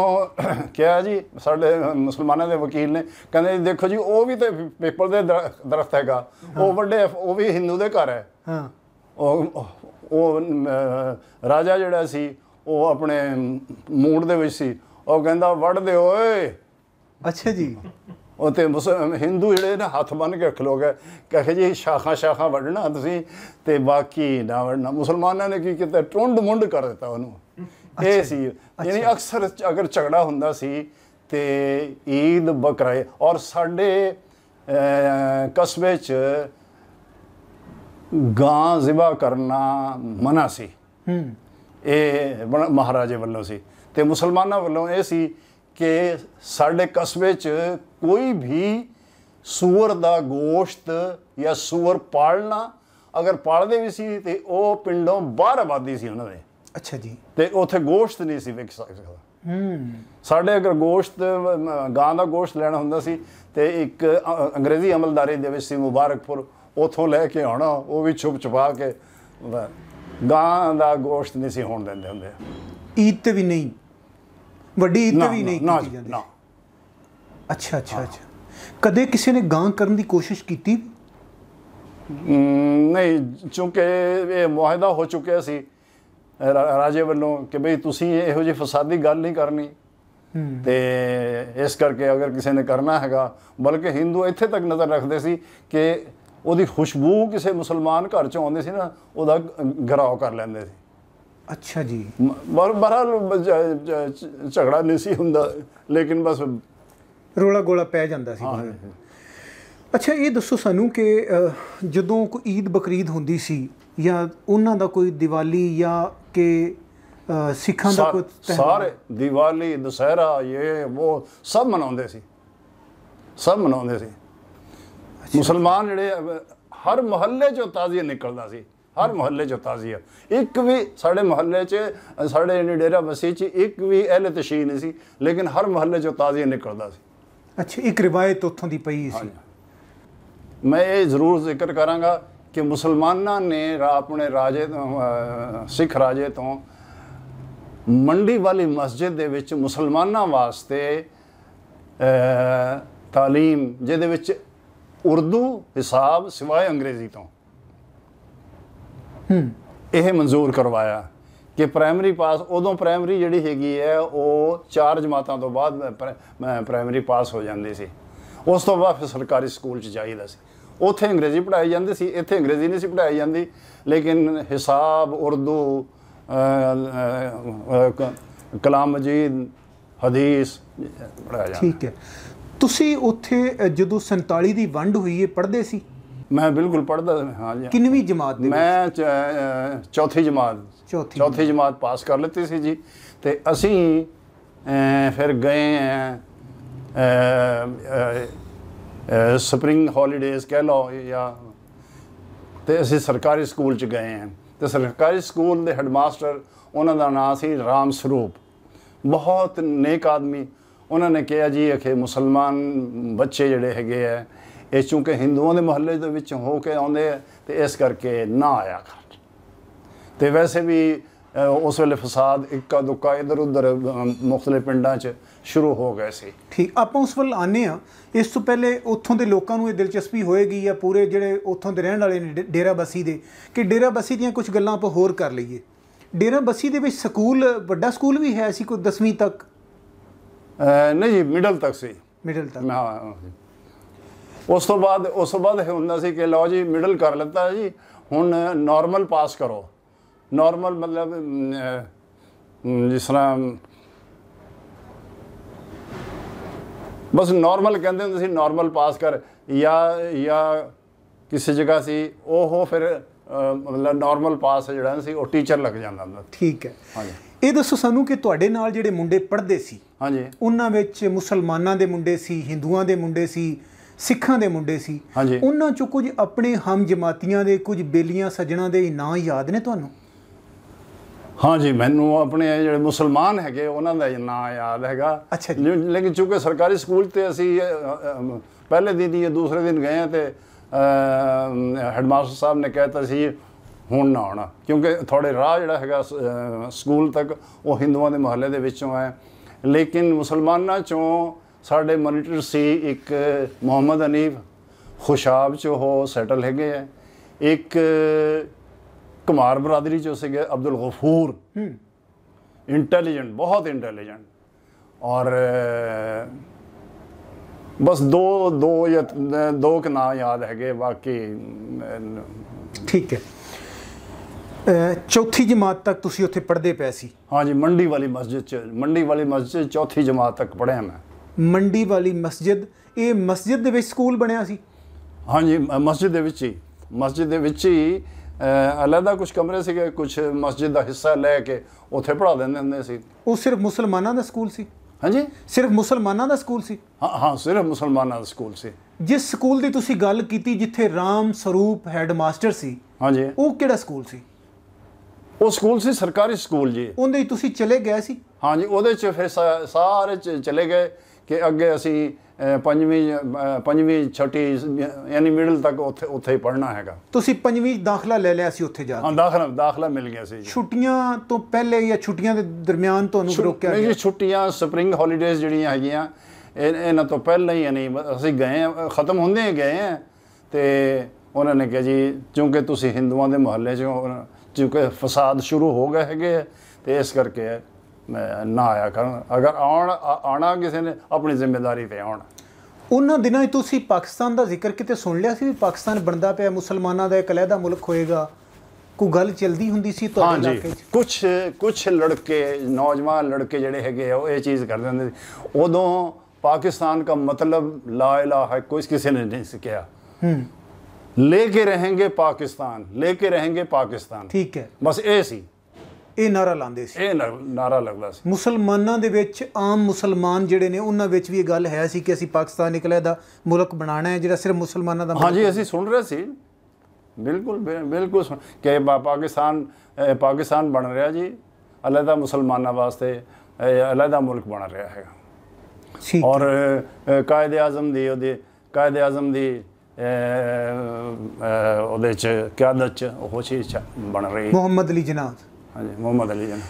ਕਿਹਾ ਜੀ ਸਾਡੇ ਮੁਸਲਮਾਨਾਂ ਦੇ ਵਕੀਲ ਨੇ ਕਹਿੰਦੇ ਦੇਖੋ ਜੀ ਉਹ ਵੀ ਤੇ ਪੇਪਰ ਦੇ ਦਰਖਤ ਹੈਗਾ ਉਹ ਵੱਡੇ ਉਹ ਵੀ ਹਿੰਦੂ ਦੇ ਘਰ ਹੈ ਹਾਂ ਉਹ ਉਹ ਰਾਜਾ ਜਿਹੜਾ ਸੀ ਉਹ ਆਪਣੇ ਮੂਡ ਦੇ ਵਿੱਚ ਸੀ ਉਹ ਕਹਿੰਦਾ ਵੱਢ ਦੇ ਓਏ ਅੱਛਾ ਜੀ ਉਹ ਮੁਸਲਮ ਹਿੰਦੂ ਜਿਹੜੇ ਨੇ ਹੱਥ ਬੰਨ ਕੇ ਖਲੋ ਗਏ ਕਹੇ ਜੀ ਸ਼ਾਖਾ ਸ਼ਾਖਾ ਵੜਨਾ ਤੁਸੀਂ ਤੇ ਬਾਕੀ ਨਾ ਵੜਨਾ ਮੁਸਲਮਾਨਾਂ ਨੇ ਕੀ ਕੀਤਾ ਟੁੰਡ ਮੁੰਡ ਕਰ ਦਿੱਤਾ ਉਹਨੂੰ ਇਹ ਸੀ ਯਾਨੀ ਅਕਸਰ ਅਗਰ ਝਗੜਾ ਹੁੰਦਾ ਸੀ ਤੇ ਈਦ ਬਕਰਾਏ ਔਰ ਸਾਡੇ ਕਸਬੇ 'ਚ ਗਾਂ ਜ਼ਿਬਾ ਕਰਨਾ ਮਨਾ ਸੀ ਇਹ ਮਹਾਰਾਜੇ ਵੱਲੋਂ ਸੀ ਤੇ ਮੁਸਲਮਾਨਾਂ ਵੱਲੋਂ ਇਹ ਸੀ ਕਿ ਸਾਡੇ ਕਸਬੇ 'ਚ ਕੋਈ ਵੀ ਸੂਰ ਦਾ ਗੋਸ਼ਤ ਜਾਂ ਸੂਰ ਪਾਲਣਾ ਅਗਰ ਪਾਲਦੇ ਵੀ ਸੀ ਤੇ ਉਹ ਪਿੰਡੋਂ ਬਾਹਰ ਆਬਾਦੀ ਸੀ ਉਹਨਾਂ ਦੇ ਅੱਛਾ ਜੀ ਤੇ ਉੱਥੇ ਗੋਸ਼ਤ ਨਹੀਂ ਸੀ ਵਿਕ ਸਕਦਾ ਹੂੰ ਸਾਡੇ ਅਗਰ ਗੋਸ਼ਤ ਗਾਂ ਦਾ ਗੋਸ਼ਤ ਲੈਣਾ ਹੁੰਦਾ ਸੀ ਤੇ ਇੱਕ ਅੰਗਰੇਜ਼ੀ ਅਮਲਦਾਰੀ ਦੇ ਵਿੱਚ ਸੀ ਮੁਬਾਰਕਪੁਰ ਉਥੋਂ ਲੈ ਕੇ ਆਉਣਾ ਉਹ ਵੀ ਛੁਪ ਛੁਪਾ ਕੇ ਗਾਂ ਦਾ ਗੋਸ਼ਤ ਨਹੀਂ ਸੀ ਹੋਣ ਦਿੰਦੇ ਹੁੰਦੇ ਈਦ ਤੇ ਵੀ ਨਹੀਂ ਵੱਡੀ ਈਦ ਤੇ ਵੀ ਨਹੀਂ ਕੀਤੀ ਜਾਂਦੀ ਅੱਛਾ ਅੱਛਾ ਅੱਛਾ ਕਦੇ ਕਿਸੇ ਨੇ ਗਾਂ ਕਰਨ ਦੀ ਕੋਸ਼ਿਸ਼ ਕੀਤੀ ਨਹੀਂ ਕਿਉਂਕਿ ਇਹ ਮੁਆਹਦਾ ਹੋ ਚੁੱਕਿਆ ਸੀ ਰਾਜੇ ਵੱਲੋਂ ਕਿ ਭਈ ਤੁਸੀਂ ਇਹੋ ਜਿਹੀ ਫਸਾਦੀ ਗੱਲ ਨਹੀਂ ਕਰਨੀ ਤੇ ਇਸ ਕਰਕੇ ਅਗਰ ਕਿਸੇ ਨੇ ਕਰਨਾ ਹੈਗਾ ਬਲਕਿ ਹਿੰਦੂ ਇੱਥੇ ਤੱਕ ਨਜ਼ਰ ਰੱਖਦੇ ਸੀ ਕਿ ਉਹਦੀ ਖੁਸ਼ਬੂ ਕਿਸੇ ਮੁਸਲਮਾਨ ਘਰ ਚ ਆਉਂਦੀ ਸੀ ਨਾ ਉਹਦਾ ਘਰਾਓ ਕਰ ਲੈਂਦੇ ਸੀ ਅੱਛਾ ਜੀ ਬਰ ਬਰ ਝਗੜਾ ਨਹੀਂ ਸੀ ਹੁੰਦਾ ਲੇਕਿਨ ਬਸ ਰੋਲਾ ਗੋਲਾ ਪੈ ਜਾਂਦਾ ਸੀ ਬਾਹਰ ਅੱਛਾ ਇਹ ਦੱਸੋ ਸਾਨੂੰ ਕਿ ਜਦੋਂ ਕੋਈ ਈਦ ਬਕਰੀਦ ਹੁੰਦੀ ਸੀ ਜਾਂ ਉਹਨਾਂ ਦਾ ਕੋਈ ਦੀਵਾਲੀ ਜਾਂ ਕਿ ਸਿੱਖਾਂ ਦਾ ਕੋਈ ਸਾਰੇ ਦੀਵਾਲੀ ਦੁਸਹਿਰਾ ਇਹ ਉਹ ਸਭ ਮਨਾਉਂਦੇ ਸੀ ਸਭ ਮਨਾਉਂਦੇ ਸੀ ਮੁਸਲਮਾਨ ਜਿਹੜੇ ਹਰ ਮੁਹੱਲੇ ਚੋਂ ਤਾਜ਼ੀਆ ਨਿਕਲਦਾ ਸੀ ਹਰ ਮੁਹੱਲੇ ਚੋਂ ਤਾਜ਼ੀਆ ਇੱਕ ਵੀ ਸਾਡੇ ਮੁਹੱਲੇ 'ਚ ਸਾਡੇ ਡੇਰਾ ਵਸੇ 'ਚ ਇੱਕ ਵੀ ਅਹਿਲ ਤਸ਼ੀ ਨਹੀਂ ਸੀ ਲੇਕਿਨ ਹਰ ਮੁਹੱਲੇ ਚੋਂ ਤਾਜ਼ੀਆ ਨਿਕਲਦਾ ਸੀ ਅੱਛਾ ਇੱਕ ਰਿਵਾਇਤ ਉੱਥੋਂ ਦੀ ਪਈ ਸੀ ਮੈਂ ਇਹ ਜ਼ਰੂਰ ਜ਼ਿਕਰ ਕਰਾਂਗਾ ਕਿ ਮੁਸਲਮਾਨਾਂ ਨੇ ਆਪਣੇ ਰਾਜੇ ਤੋਂ ਸਿੱਖ ਰਾਜੇ ਤੋਂ ਮੰਡੀ ਵਾਲੀ ਮਸਜਿਦ ਦੇ ਵਿੱਚ ਮੁਸਲਮਾਨਾਂ ਵਾਸਤੇ تعلیم ਜਿਹਦੇ ਵਿੱਚ ਉਰਦੂ ਹਿਸਾਬ ਸਿਵਾਏ ਅੰਗਰੇਜ਼ੀ ਤੋਂ ਹੂੰ ਇਹ ਮਨਜ਼ੂਰ ਕਰਵਾਇਆ ਕਿ ਪ੍ਰਾਇਮਰੀ ਪਾਸ ਉਦੋਂ ਪ੍ਰਾਇਮਰੀ ਜਿਹੜੀ ਹੈਗੀ ਹੈ ਉਹ ਚਾਰ ਜਮਾਤਾਂ ਤੋਂ ਬਾਅਦ ਪ੍ਰਾਇਮਰੀ ਪਾਸ ਹੋ ਜਾਂਦੀ ਸੀ ਉਸ ਤੋਂ ਬਾਅਦ ਫਿਰ ਸਰਕਾਰੀ ਸਕੂਲ 'ਚ ਜਾਈਦਾ ਸੀ ਉੱਥੇ ਅੰਗਰੇਜ਼ੀ ਪੜ੍ਹਾਈ ਜਾਂਦੀ ਸੀ ਇੱਥੇ ਅੰਗਰੇਜ਼ੀ ਨਹੀਂ ਸੀ ਪੜ੍ਹਾਈ ਜਾਂਦੀ ਲੇਕਿਨ ਹਿਸਾਬ ਉਰਦੂ ਕਲਾਮ ਮਜੀਦ ਹਦੀਸ ਪੜਾਇਆ ਜਾਂਦਾ ਠੀਕ ਹੈ ਤੁਸੀਂ ਉੱਥੇ ਜਦੋਂ 47 ਦੀ ਵੰਡ ਹੋਈ ਇਹ ਪੜ੍ਹਦੇ ਸੀ ਮੈਂ ਬਿਲਕੁਲ ਪੜ੍ਹਦਾ ਹਾਂ ਜੀ ਕਿੰਨੀ ਜਮਾਤ ਦੇ ਮੈਂ ਚੌਥੀ ਜਮਾਤ ਚੌਥੀ ਚੌਥੀ ਜਮਾਤ ਪਾਸ ਕਰ ਲਿੱਤੀ ਸੀ ਜੀ ਤੇ ਅਸੀਂ ਫਿਰ ਗਏ ਐ ਸਪਰਿੰਗ ਹੌਲੀਡੇਜ਼ ਕਹਿ ਲਓ ਜਾਂ ਤੇ ਅਸੀਂ ਸਰਕਾਰੀ ਸਕੂਲ ਚ ਗਏ ਆ ਤੇ ਸਰਕਾਰੀ ਸਕੂਲ ਦੇ ਹੈਡਮਾਸਟਰ ਉਹਨਾਂ ਦਾ ਨਾਮ ਸੀ ਰਾਮ ਸਰੂਪ ਬਹੁਤ ਨੇਕ ਆਦਮੀ ਉਹਨਾਂ ਨੇ ਕਿਹਾ ਜੀ ਅਖੇ ਮੁਸਲਮਾਨ ਬੱਚੇ ਜਿਹੜੇ ਹੈਗੇ ਆ ਇਹ ਚੂੰਕਿ ਹਿੰਦੂਆਂ ਦੇ ਮਹੱਲੇ ਦੇ ਵਿੱਚ ਹੋ ਕੇ ਆਉਂਦੇ ਆ ਤੇ ਇਸ ਕਰਕੇ ਨਾ ਆਇਆ ਤੇ ਵੈਸੇ ਵੀ ਉਸ ਵੇਲੇ ਫਸਾਦ ਇੱਕਾ ਦੁੱਕਾ ਇਧਰ ਉਧਰ ਮੁxtਲਿਫ ਪਿੰਡਾਂ 'ਚ ਸ਼ੁਰੂ ਹੋ ਗਏ ਸੀ ਠੀਕ ਆਪਾਂ ਉਸ ਵੱਲ ਆਨੇ ਆ ਇਸ ਤੋਂ ਪਹਿਲੇ ਉੱਥੋਂ ਦੇ ਲੋਕਾਂ ਨੂੰ ਇਹ ਦਿਲਚਸਪੀ ਹੋਏਗੀ ਜਾਂ ਪੂਰੇ ਜਿਹੜੇ ਉੱਥੋਂ ਦੇ ਰਹਿਣ ਵਾਲੇ ਨੇ ਡੇਰਾ ਬਸੀ ਦੇ ਕਿ ਡੇਰਾ ਬਸੀ ਦੀਆਂ ਕੁਝ ਗੱਲਾਂ ਆਪਾਂ ਹੋਰ ਕਰ ਲਈਏ ਡੇਰਾ ਬਸੀ ਦੇ ਵਿੱਚ ਸਕੂਲ ਵੱਡਾ ਸਕੂਲ ਵੀ ਹੈ ਸੀ ਕੋਈ 10ਵੀਂ ਤੱਕ ਨਹੀਂ ਜੀ ਮਿਡਲ ਤੱਕ ਸੀ ਮਿਡਲ ਤੱਕ ਹਾਂ ਉਸ ਤੋਂ ਬਾਅਦ ਉਸ ਤੋਂ ਬਾਅਦ ਹੁੰਦਾ ਸੀ ਕਿ ਲਓ ਜੀ ਮਿਡਲ ਕਰ ਲੈਂਦਾ ਜੀ ਹੁਣ ਨਾਰਮਲ ਪਾਸ ਕਰੋ ਨਾਰਮਲ ਮਤਲਬ ਜਿਸ ਤਰ੍ਹਾਂ ਬਸ ਨਾਰਮਲ ਕਹਿੰਦੇ ਹੁੰਦੇ ਸੀ ਨਾਰਮਲ ਪਾਸ ਕਰ ਜਾਂ ਜਾਂ ਕਿਸੇ ਜਗ੍ਹਾ ਸੀ ਉਹ ਫਿਰ ਮਤਲਬ ਨਾਰਮਲ ਪਾਸ ਜਿਹੜਾ ਸੀ ਉਹ ਟੀਚਰ ਲੱਗ ਜਾਂਦਾ ਹੁੰਦਾ ਠੀਕ ਹੈ ਹਾਂਜੀ ਇਹ ਦੱਸੋ ਸਾਨੂੰ ਕਿ ਤੁਹਾਡੇ ਨਾਲ ਜਿਹੜੇ ਮੁੰਡੇ ਪੜ੍ਹਦੇ ਸੀ ਹਾਂਜੀ ਉਹਨਾਂ ਵਿੱਚ ਮੁਸਲਮਾਨਾਂ ਦੇ ਮੁੰਡੇ ਸੀ ਹਿੰਦੂਆਂ ਦੇ ਮੁੰਡੇ ਸੀ ਸਿੱਖਾਂ ਦੇ ਮੁੰਡੇ ਸੀ ਉਹਨਾਂ ਚੋਂ ਕੁਝ ਆਪਣੇ ਹਮ ਜਮਾਤੀਆਂ ਦੇ ਕੁਝ ਬੇਲੀਆਂ ਸੱਜਣਾ ਦੇ ਨਾਂ ਯਾਦ ਨੇ ਤੁਹਾਨੂੰ ਹਾਂਜੀ ਮੈਨੂੰ ਆਪਣੇ ਜਿਹੜੇ ਮੁਸਲਮਾਨ ਹੈਗੇ ਉਹਨਾਂ ਦਾ ਨਾਂ ਯਾਦ ਹੈਗਾ ਲੇਕਿਨ ਚੁੱਕੇ ਸਰਕਾਰੀ ਸਕੂਲ ਤੇ ਅਸੀਂ ਪਹਿਲੇ ਦਿਨ ਹੀ ਦੂਸਰੇ ਦਿਨ ਗਏ ਤੇ ਹੈਡਮਾਸਟਰ ਸਾਹਿਬ ਨੇ ਕਹਿਤਾ ਸੀ ਹੁਣ ਨਾ ਆਉਣਾ ਕਿਉਂਕਿ ਥੋੜੇ ਰਾਹ ਜਿਹੜਾ ਹੈਗਾ ਸਕੂਲ ਤੱਕ ਉਹ ਹਿੰਦੂਆਂ ਦੇ ਮਹੱਲੇ ਦੇ ਵਿੱਚੋਂ ਹੈ ਲੇਕਿਨ ਮੁਸਲਮਾਨਾਂ ਚੋਂ ਸਾਡੇ ਮੋਨੀਟਰ ਸੀ ਇੱਕ ਮੁਹੰਮਦ ਅਨੀਫ ਖੁਸ਼ਾਬ ਚੋ ਹੋ ਸੈਟਲ ਹੈਗੇ ਆ ਇੱਕ ਕੁਮਾਰ ਬਰਾਦਰੀ ਚੋਂ ਸੀਗੇ ਅਬਦੁਲ ਗਫੂਰ ਇੰਟੈਲੀਜੈਂਟ ਬਹੁਤ ਇੰਟੈਲੀਜੈਂਟ ਔਰ ਬਸ ਦੋ ਦੋ ਜਾਂ ਦੋ ਕ ਨਾਮ ਯਾਦ ਹੈਗੇ ਬਾਕੀ ਠੀਕ ਹੈ ਚੌਥੀ ਜਮਾਤ ਤੱਕ ਤੁਸੀਂ ਉੱਥੇ ਪੜ੍ਹਦੇ ਪਏ ਸੀ ਹਾਂਜੀ ਮੰਡੀ ਵਾਲੀ ਮਸਜਿਦ ਚ ਮੰਡੀ ਵਾਲੀ ਮਸਜਿਦ ਚੌਥੀ ਜਮਾਤ ਤੱਕ ਪੜ੍ਹਿਆ ਮੈਂ ਮੰਡੀ ਵਾਲੀ ਮਸਜਿਦ ਇਹ ਮਸਜਿਦ ਦੇ ਵਿੱਚ ਸਕੂਲ ਬਣਿਆ ਸੀ ਹਾਂਜੀ ਮਸਜਿਦ ਦੇ ਵਿੱਚ ਹੀ ਮਸਜਿਦ ਦੇ ਵਿੱਚ ਹੀ ਅਲੱਦਾ ਕੁਝ ਕਮਰੇ ਸੀਗੇ ਕੁਝ ਮਸਜਿਦ ਦਾ ਹਿੱਸਾ ਲੈ ਕੇ ਉੱਥੇ ਪੜਾ ਦਿੰਦੇ ਹੁੰਦੇ ਸੀ ਉਹ ਸਿਰਫ ਮੁਸਲਮਾਨਾਂ ਦਾ ਸਕੂਲ ਸੀ ਹਾਂਜੀ ਸਿਰਫ ਮੁਸਲਮਾਨਾਂ ਦਾ ਸਕੂਲ ਸੀ ਹਾਂ ਹਾਂ ਸਿਰਫ ਮੁਸਲਮਾਨਾਂ ਦਾ ਸਕੂਲ ਸੀ ਜਿਸ ਸਕੂਲ ਦੀ ਤੁਸੀਂ ਗੱਲ ਕੀਤੀ ਜਿੱਥੇ ਰਾਮ ਸਰੂਪ ਹੈਡਮਾਸਟਰ ਸੀ ਹਾਂਜੀ ਉਹ ਕਿਹੜਾ ਸਕੂਲ ਸੀ ਉਹ ਸਕੂਲ ਸੀ ਸਰਕਾਰੀ ਸਕੂਲ ਜੀ ਉਹਦੇ ਤੁਸੀਂ ਚਲੇ ਗਏ ਸੀ ਹਾਂਜੀ ਉਹਦੇ ਚ ਫਿਰ ਸਾਰੇ ਚਲੇ ਗਏ ਕਿ ਅੱਗੇ ਅਸੀਂ ਪੰਜਵੀਂ ਪੰਜਵੀਂ ਛੋਟੀ ਯਾਨੀ ਮਿਡਲ ਤੱਕ ਉੱਥੇ ਉੱਥੇ ਹੀ ਪੜ੍ਹਨਾ ਹੈਗਾ ਤੁਸੀਂ ਪੰਜਵੀਂ ਦਾਖਲਾ ਲੈ ਲਿਆ ਸੀ ਉੱਥੇ ਜਾ ਕੇ ਹਾਂ ਦਾਖਲਾ ਦਾਖਲਾ ਮਿਲ ਗਿਆ ਸੀ ਛੁੱਟੀਆਂ ਤੋਂ ਪਹਿਲੇ ਜਾਂ ਛੁੱਟੀਆਂ ਦੇ ਦਰਮਿਆਨ ਤੁਹਾਨੂੰ ਰੋਕਿਆ ਗਿਆ ਨਹੀਂ ਛੁੱਟੀਆਂ ਸਪਰਿੰਗ ਹੌਲੀਡੇਜ਼ ਜਿਹੜੀਆਂ ਹੈਗੀਆਂ ਇਹਨਾਂ ਤੋਂ ਪਹਿਲਾਂ ਹੀ ਨਹੀਂ ਅਸੀਂ ਗਏ ਖਤਮ ਹੁੰਦੇ ਹੀ ਗਏ ਆ ਤੇ ਉਹਨਾਂ ਨੇ ਕਿਹਾ ਜੀ ਕਿਉਂਕਿ ਤੁਸੀਂ ਹਿੰਦੂਆਂ ਦੇ ਮਹੱਲੇ 'ਚ ਕਿਉਂਕਿ ਫਸਾਦ ਸ਼ੁਰੂ ਹੋ ਗਏ ਹੈਗੇ ਤੇ ਇਸ ਕਰਕੇ ਨਾ ਆਇਆ ਕਰਨ ਅਗਰ ਆਉਣ ਆਣਾ ਕਿਸੇ ਨੇ ਆਪਣੀ ਜ਼ਿੰਮੇਵਾਰੀ ਤੇ ਆਉਣ ਉਹਨਾਂ ਦਿਨਾਂ ਹੀ ਤੁਸੀਂ ਪਾਕਿਸਤਾਨ ਦਾ ਜ਼ਿਕਰ ਕਿਤੇ ਸੁਣ ਲਿਆ ਸੀ ਵੀ ਪਾਕਿਸਤਾਨ ਬਣਦਾ ਪਿਆ ਮੁਸਲਮਾਨਾਂ ਦਾ ਇੱਕ ਅਲੱਗਾ ਮੁਲਕ ਹੋਏਗਾ ਕੋ ਗੱਲ ਚਲਦੀ ਹੁੰਦੀ ਸੀ ਤੁਹਾਡੇ ਇਲਾਕੇ 'ਚ ਕੁਝ ਕੁਝ ਲੜਕੇ ਨੌਜਵਾਨ ਲੜਕੇ ਜਿਹੜੇ ਹੈਗੇ ਆ ਉਹ ਇਹ ਚੀਜ਼ ਕਰਦੇ ਹੁੰਦੇ ਸੀ ਉਦੋਂ ਪਾਕਿਸਤਾਨ ਦਾ ਮਤਲਬ ਲਾ ਹੈ ਕੋਈ ਕਿਸੇ ਨੇ ਨਹੀਂ ਸਿੱਖਿਆ ਹੂੰ ਲੈ ਕੇ ਰਹਿਣਗੇ ਪਾਕਿਸਤਾਨ ਲੈ ਕੇ ਰਹਿਣਗੇ ਪਾਕਿਸਤਾਨ ਠੀਕ ਹੈ ਬਸ ਇਹ ਸੀ ਇਹ ਨਾਰਾ ਲਾਉਂਦੇ ਸੀ ਇਹ ਨਾਰਾ ਲੱਗਦਾ ਸੀ ਮੁਸਲਮਾਨਾਂ ਦੇ ਵਿੱਚ ਆਮ ਮੁਸਲਮਾਨ ਜਿਹੜੇ ਨੇ ਉਹਨਾਂ ਵਿੱਚ ਵੀ ਇਹ ਗੱਲ ਹੈ ਸੀ ਕਿ ਅਸੀਂ ਪਾਕਿਸਤਾਨ ਨਿਕਲੇ ਦਾ ਮੁਲਕ ਬਣਾਣਾ ਹੈ ਜਿਹੜਾ ਸਿਰਫ ਮੁਸਲਮਾਨਾਂ ਦਾ ਹਾਂਜੀ ਅਸੀਂ ਸੁਣ ਰਹੇ ਸੀ ਬਿਲਕੁਲ ਬਿਲਕੁਲ ਕਿ ਪਾਕਿਸਤਾਨ ਪਾਕਿਸਤਾਨ ਬਣ ਰਿਹਾ ਜੀ ਅਲੱਦਾ ਮੁਸਲਮਾਨਾਂ ਵਾਸਤੇ ਅਲੱਦਾ ਮੁਲਕ ਬਣ ਰਿਹਾ ਹੈ ਔਰ ਕਾਇਦ ਆਜ਼ਮ ਦੀ ਉਹਦੇ ਕਾਇਦ ਆਜ਼ਮ ਦੀ ਉਹਦੇ ਚ ਕਿਆਦਤ ਚ ਉਹ ਚੀਜ਼ ਬਣ ਰਹੀ ਮੁਹੰਮਦ ਅਲੀ ਜਨਾਬ ਹਾਂਜੀ ਮੁਹੰਮਦ ਅਲੀ ਜਨ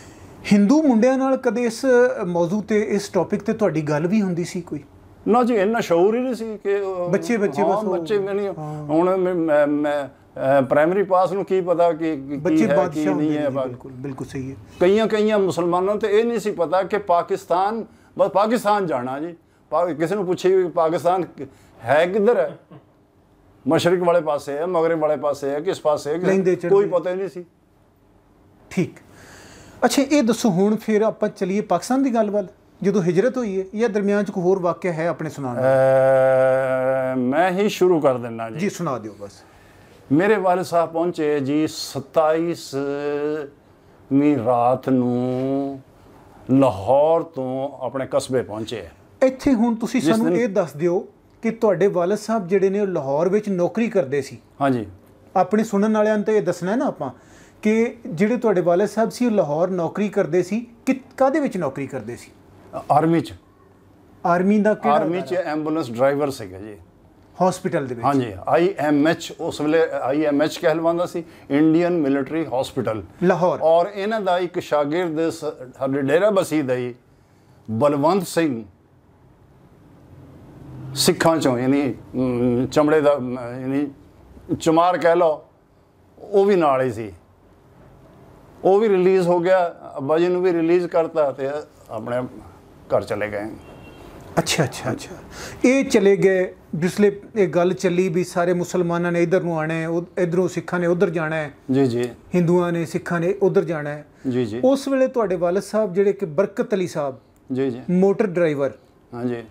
ਹਿੰਦੂ ਮੁੰਡਿਆਂ ਨਾਲ ਕਦੇ ਇਸ ਮੌਜੂ ਤੇ ਇਸ ਟੌਪਿਕ ਤੇ ਤੁਹਾਡੀ ਗੱਲ ਵੀ ਹੁੰਦੀ ਸੀ ਕੋਈ ਨਾ ਜੀ ਇੰਨਾ ਸ਼ੌਰ ਹੀ ਨਹੀਂ ਸੀ ਕਿ ਬੱਚੇ ਬੱਚੇ ਬਸ ਬੱਚੇ ਨਹੀਂ ਹੁਣ ਮੈਂ ਮੈਂ ਪ੍ਰਾਇਮਰੀ ਪਾਸ ਨੂੰ ਕੀ ਪਤਾ ਕਿ ਬੱਚੇ ਬਾਦਸ਼ਾਹ ਨਹੀਂ ਹੈ ਬਿਲਕੁਲ ਬਿਲਕੁਲ ਸਹੀ ਹੈ ਕਈਆਂ ਕਈਆਂ ਮੁਸਲਮਾਨਾਂ ਤੇ ਇਹ ਨਹੀਂ ਸੀ ਪਤਾ ਕਿ ਪਾਕਿਸਤਾਨ ਬਸ ਪਾਕਿਸਤਾਨ ਜਾਣਾ ਜੀ ਕਿਸੇ ਨੂੰ ਪੁੱਛੇ ਪਾਕਿਸਤਾਨ ਹੈ ਕਿੱਧਰ ਹੈ ਮਸ਼ਰਕ ਵਾਲੇ ਪਾਸੇ ਹੈ ਮਗਰਬ ਵਾਲੇ ਪਾਸੇ ਹੈ ਕਿਸ ਪਾਸੇ ਹੈ ਕੋਈ ਪਤਾ ਹੀ ਨਹੀਂ ਸੀ ਠੀਕ ਅੱਛਾ ਇਹ ਦੱਸੋ ਹੁਣ ਫਿਰ ਆਪਾਂ ਚਲੀਏ ਪਾਕਿਸਤਾਨ ਦੀ ਗੱਲ ਵੱਲ ਜਦੋਂ ਹਿਜਰਤ ਹੋਈ ਹੈ ਜਾਂ ਦਰਮਿਆਨ ਚ ਕੋਈ ਹੋਰ ਵਾਕਿਆ ਹੈ ਆਪਣੇ ਸੁਣਾਉਣ ਦਾ ਮੈਂ ਹੀ ਸ਼ੁਰੂ ਕਰ ਦਿੰਦਾ ਜੀ ਜੀ ਸੁਣਾ ਦਿਓ ਬਸ ਮੇਰੇ ਵਾਲਿਦ ਸਾਹਿਬ ਪਹੁੰਚੇ ਜੀ 27 ਨੀ ਰਾਤ ਨੂੰ ਲਾਹੌਰ ਤੋਂ ਆਪਣੇ ਕਸਬੇ ਪਹੁੰਚੇ ਇੱਥੇ ਹੁਣ ਤੁਸੀਂ ਸਾਨੂੰ ਇਹ ਦੱਸ ਦਿਓ ਕਿ ਤੁਹਾਡੇ ਵਾਲਿਦ ਸਾਹਿਬ ਜਿਹੜੇ ਨੇ ਲਾਹੌਰ ਵਿੱਚ ਨੌਕਰੀ ਕਰਦੇ ਸੀ ਹਾਂਜੀ ਆਪਣੇ ਸੁਣਨ ਵਾਲਿਆਂ ਨੂੰ ਤਾਂ ਇਹ ਦੱਸਣਾ ਹੈ ਨਾ ਆਪਾਂ ਕਿ ਜਿਹੜੇ ਤੁਹਾਡੇ ਵਾਲੇ ਸਾਹਿਬ ਸੀ ਉਹ ਲਾਹੌਰ ਨੌਕਰੀ ਕਰਦੇ ਸੀ ਕਿ ਕਾਦੇ ਵਿੱਚ ਨੌਕਰੀ ਕਰਦੇ ਸੀ ਆਰਮੀ 'ਚ ਆਰਮੀ ਦਾ ਕਿਹੜਾ ਆਰਮੀ 'ਚ ਐਂਬੂਲੈਂਸ ਡਰਾਈਵਰ ਸੀਗਾ ਜੀ ਹਸਪੀਟਲ ਦੇ ਵਿੱਚ ਹਾਂਜੀ ਆਈ ਐਮ ਐਚ ਉਸ ਵੇਲੇ ਆਈ ਐਮ ਐਚ ਕਹਿਲਵਾਉਂਦਾ ਸੀ ਇੰਡੀਅਨ ਮਿਲਟਰੀ ਹਸਪੀਟਲ ਲਾਹੌਰ ਔਰ ਇਹਨਾਂ ਦਾ ਇੱਕ ਸ਼ਾਗਿਰਦ ਸਾਡੇ ਡੇਰਾ ਬਸੀ ਦਾ ਹੀ ਬਲਵੰਤ ਸਿੰਘ ਸਿੱਖਾਂ ਚੋਂ ਯਾਨੀ ਚਮੜੇ ਦਾ ਯਾਨੀ ਚਮਾਰ ਕਹਿ ਲਓ ਉਹ ਵੀ ਨਾਲ ਹੀ ਸੀ ਉਹ ਵੀ ਰਿਲੀਜ਼ ਹੋ ਗਿਆ ਅੱਬਾ ਜੀ ਨੂੰ ਵੀ ਰਿਲੀਜ਼ ਕਰਤਾ ਤੇ ਆਪਣੇ ਘਰ ਚਲੇ ਗਏ ਅੱਛਾ ਅੱਛਾ ਅੱਛਾ ਇਹ ਚਲੇ ਗਏ ਜਿਸਲੇ ਇਹ ਗੱਲ ਚੱਲੀ ਵੀ ਸਾਰੇ ਮੁਸਲਮਾਨਾਂ ਨੇ ਇਧਰ ਨੂੰ ਆਣਾ ਹੈ ਇਧਰੋਂ ਸਿੱਖਾਂ ਨੇ ਉਧਰ ਜਾਣਾ ਹੈ ਜੀ ਜੀ ਹਿੰਦੂਆਂ ਨੇ ਸਿੱਖਾਂ ਨੇ ਉਧਰ ਜਾਣਾ ਹੈ ਜੀ ਜੀ ਉਸ ਵੇਲੇ ਤੁਹਾਡੇ ਵਾਲਦ ਸਾਹਿਬ ਜਿਹੜੇ ਕਿ ਬਰਕਤ ਅਲੀ ਸਾਹਿਬ ਜੀ ਜੀ ਮੋਟਰ ਡਰਾਈਵਰ ਹਾਂ ਜੀ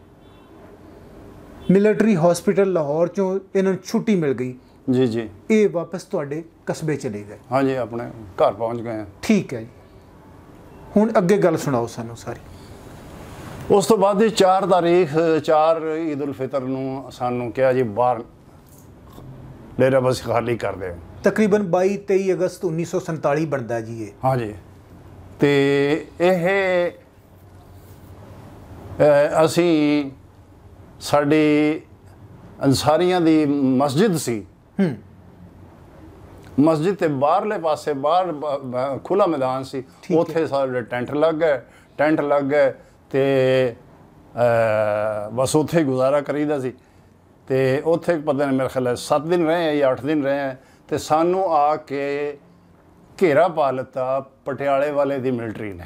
ਮਿਲਟਰੀ ਹਸਪੀਟਲ ਲਾਹੌਰ ਚੋਂ ਇਹਨਾਂ ਨੂੰ ਛੁੱਟੀ ਮਿਲ ਗਈ ਜੀ ਜੀ ਇਹ ਵਾਪਸ ਤੁਹਾਡੇ ਕਸਬੇ ਚਲੇ ਗਏ ਹਾਂਜੀ ਆਪਣੇ ਘਰ ਪਹੁੰਚ ਗਏ ਠੀਕ ਹੈ ਜੀ ਹੁਣ ਅੱਗੇ ਗੱਲ ਸੁਣਾਓ ਸਾਨੂੰ ਸਾਰੀ ਉਸ ਤੋਂ ਬਾਅਦ ਦੀ 4 ਤਾਰੀਖ 4 ਈਦ ਉਲ ਫਿਤਰ ਨੂੰ ਸਾਨੂੰ ਕਿਹਾ ਜੀ ਬਾਹਰ ਡੇਰਾ ਬਸ ਖਾਲੀ ਕਰ ਦੇ ਤਕਰੀਬਨ 22 23 ਅਗਸਤ 1947 ਬਣਦਾ ਜੀ ਇਹ ਹਾਂਜੀ ਤੇ ਇਹ ਅਸੀਂ ਸਾਡੀ ਅਨਸਾਰੀਆਂ ਦੀ ਮਸਜਿਦ ਸੀ ਹੂੰ ਮਸਜਿਦ ਦੇ ਬਾਹਰਲੇ ਪਾਸੇ ਬਾਹਰ ਖੁੱਲਾ ਮੈਦਾਨ ਸੀ ਉੱਥੇ ਸਾਰੇ ਟੈਂਟ ਲੱਗ ਗਏ ਟੈਂਟ ਲੱਗ ਗਏ ਤੇ ਬਸ ਉੱਥੇ ਗੁਜ਼ਾਰਾ ਕਰੀਦਾ ਸੀ ਤੇ ਉੱਥੇ ਪਤਾ ਨਹੀਂ ਮੇਰੇ ਖਿਆਲ 7 ਦਿਨ ਰਹੇ ਆ ਜਾਂ 8 ਦਿਨ ਰਹੇ ਆ ਤੇ ਸਾਨੂੰ ਆ ਕੇ ਘੇਰਾ ਪਾ ਲਿੱਤਾ ਪਟਿਆਲੇ ਵਾਲੇ ਦੀ ਮਿਲਟਰੀ ਨੇ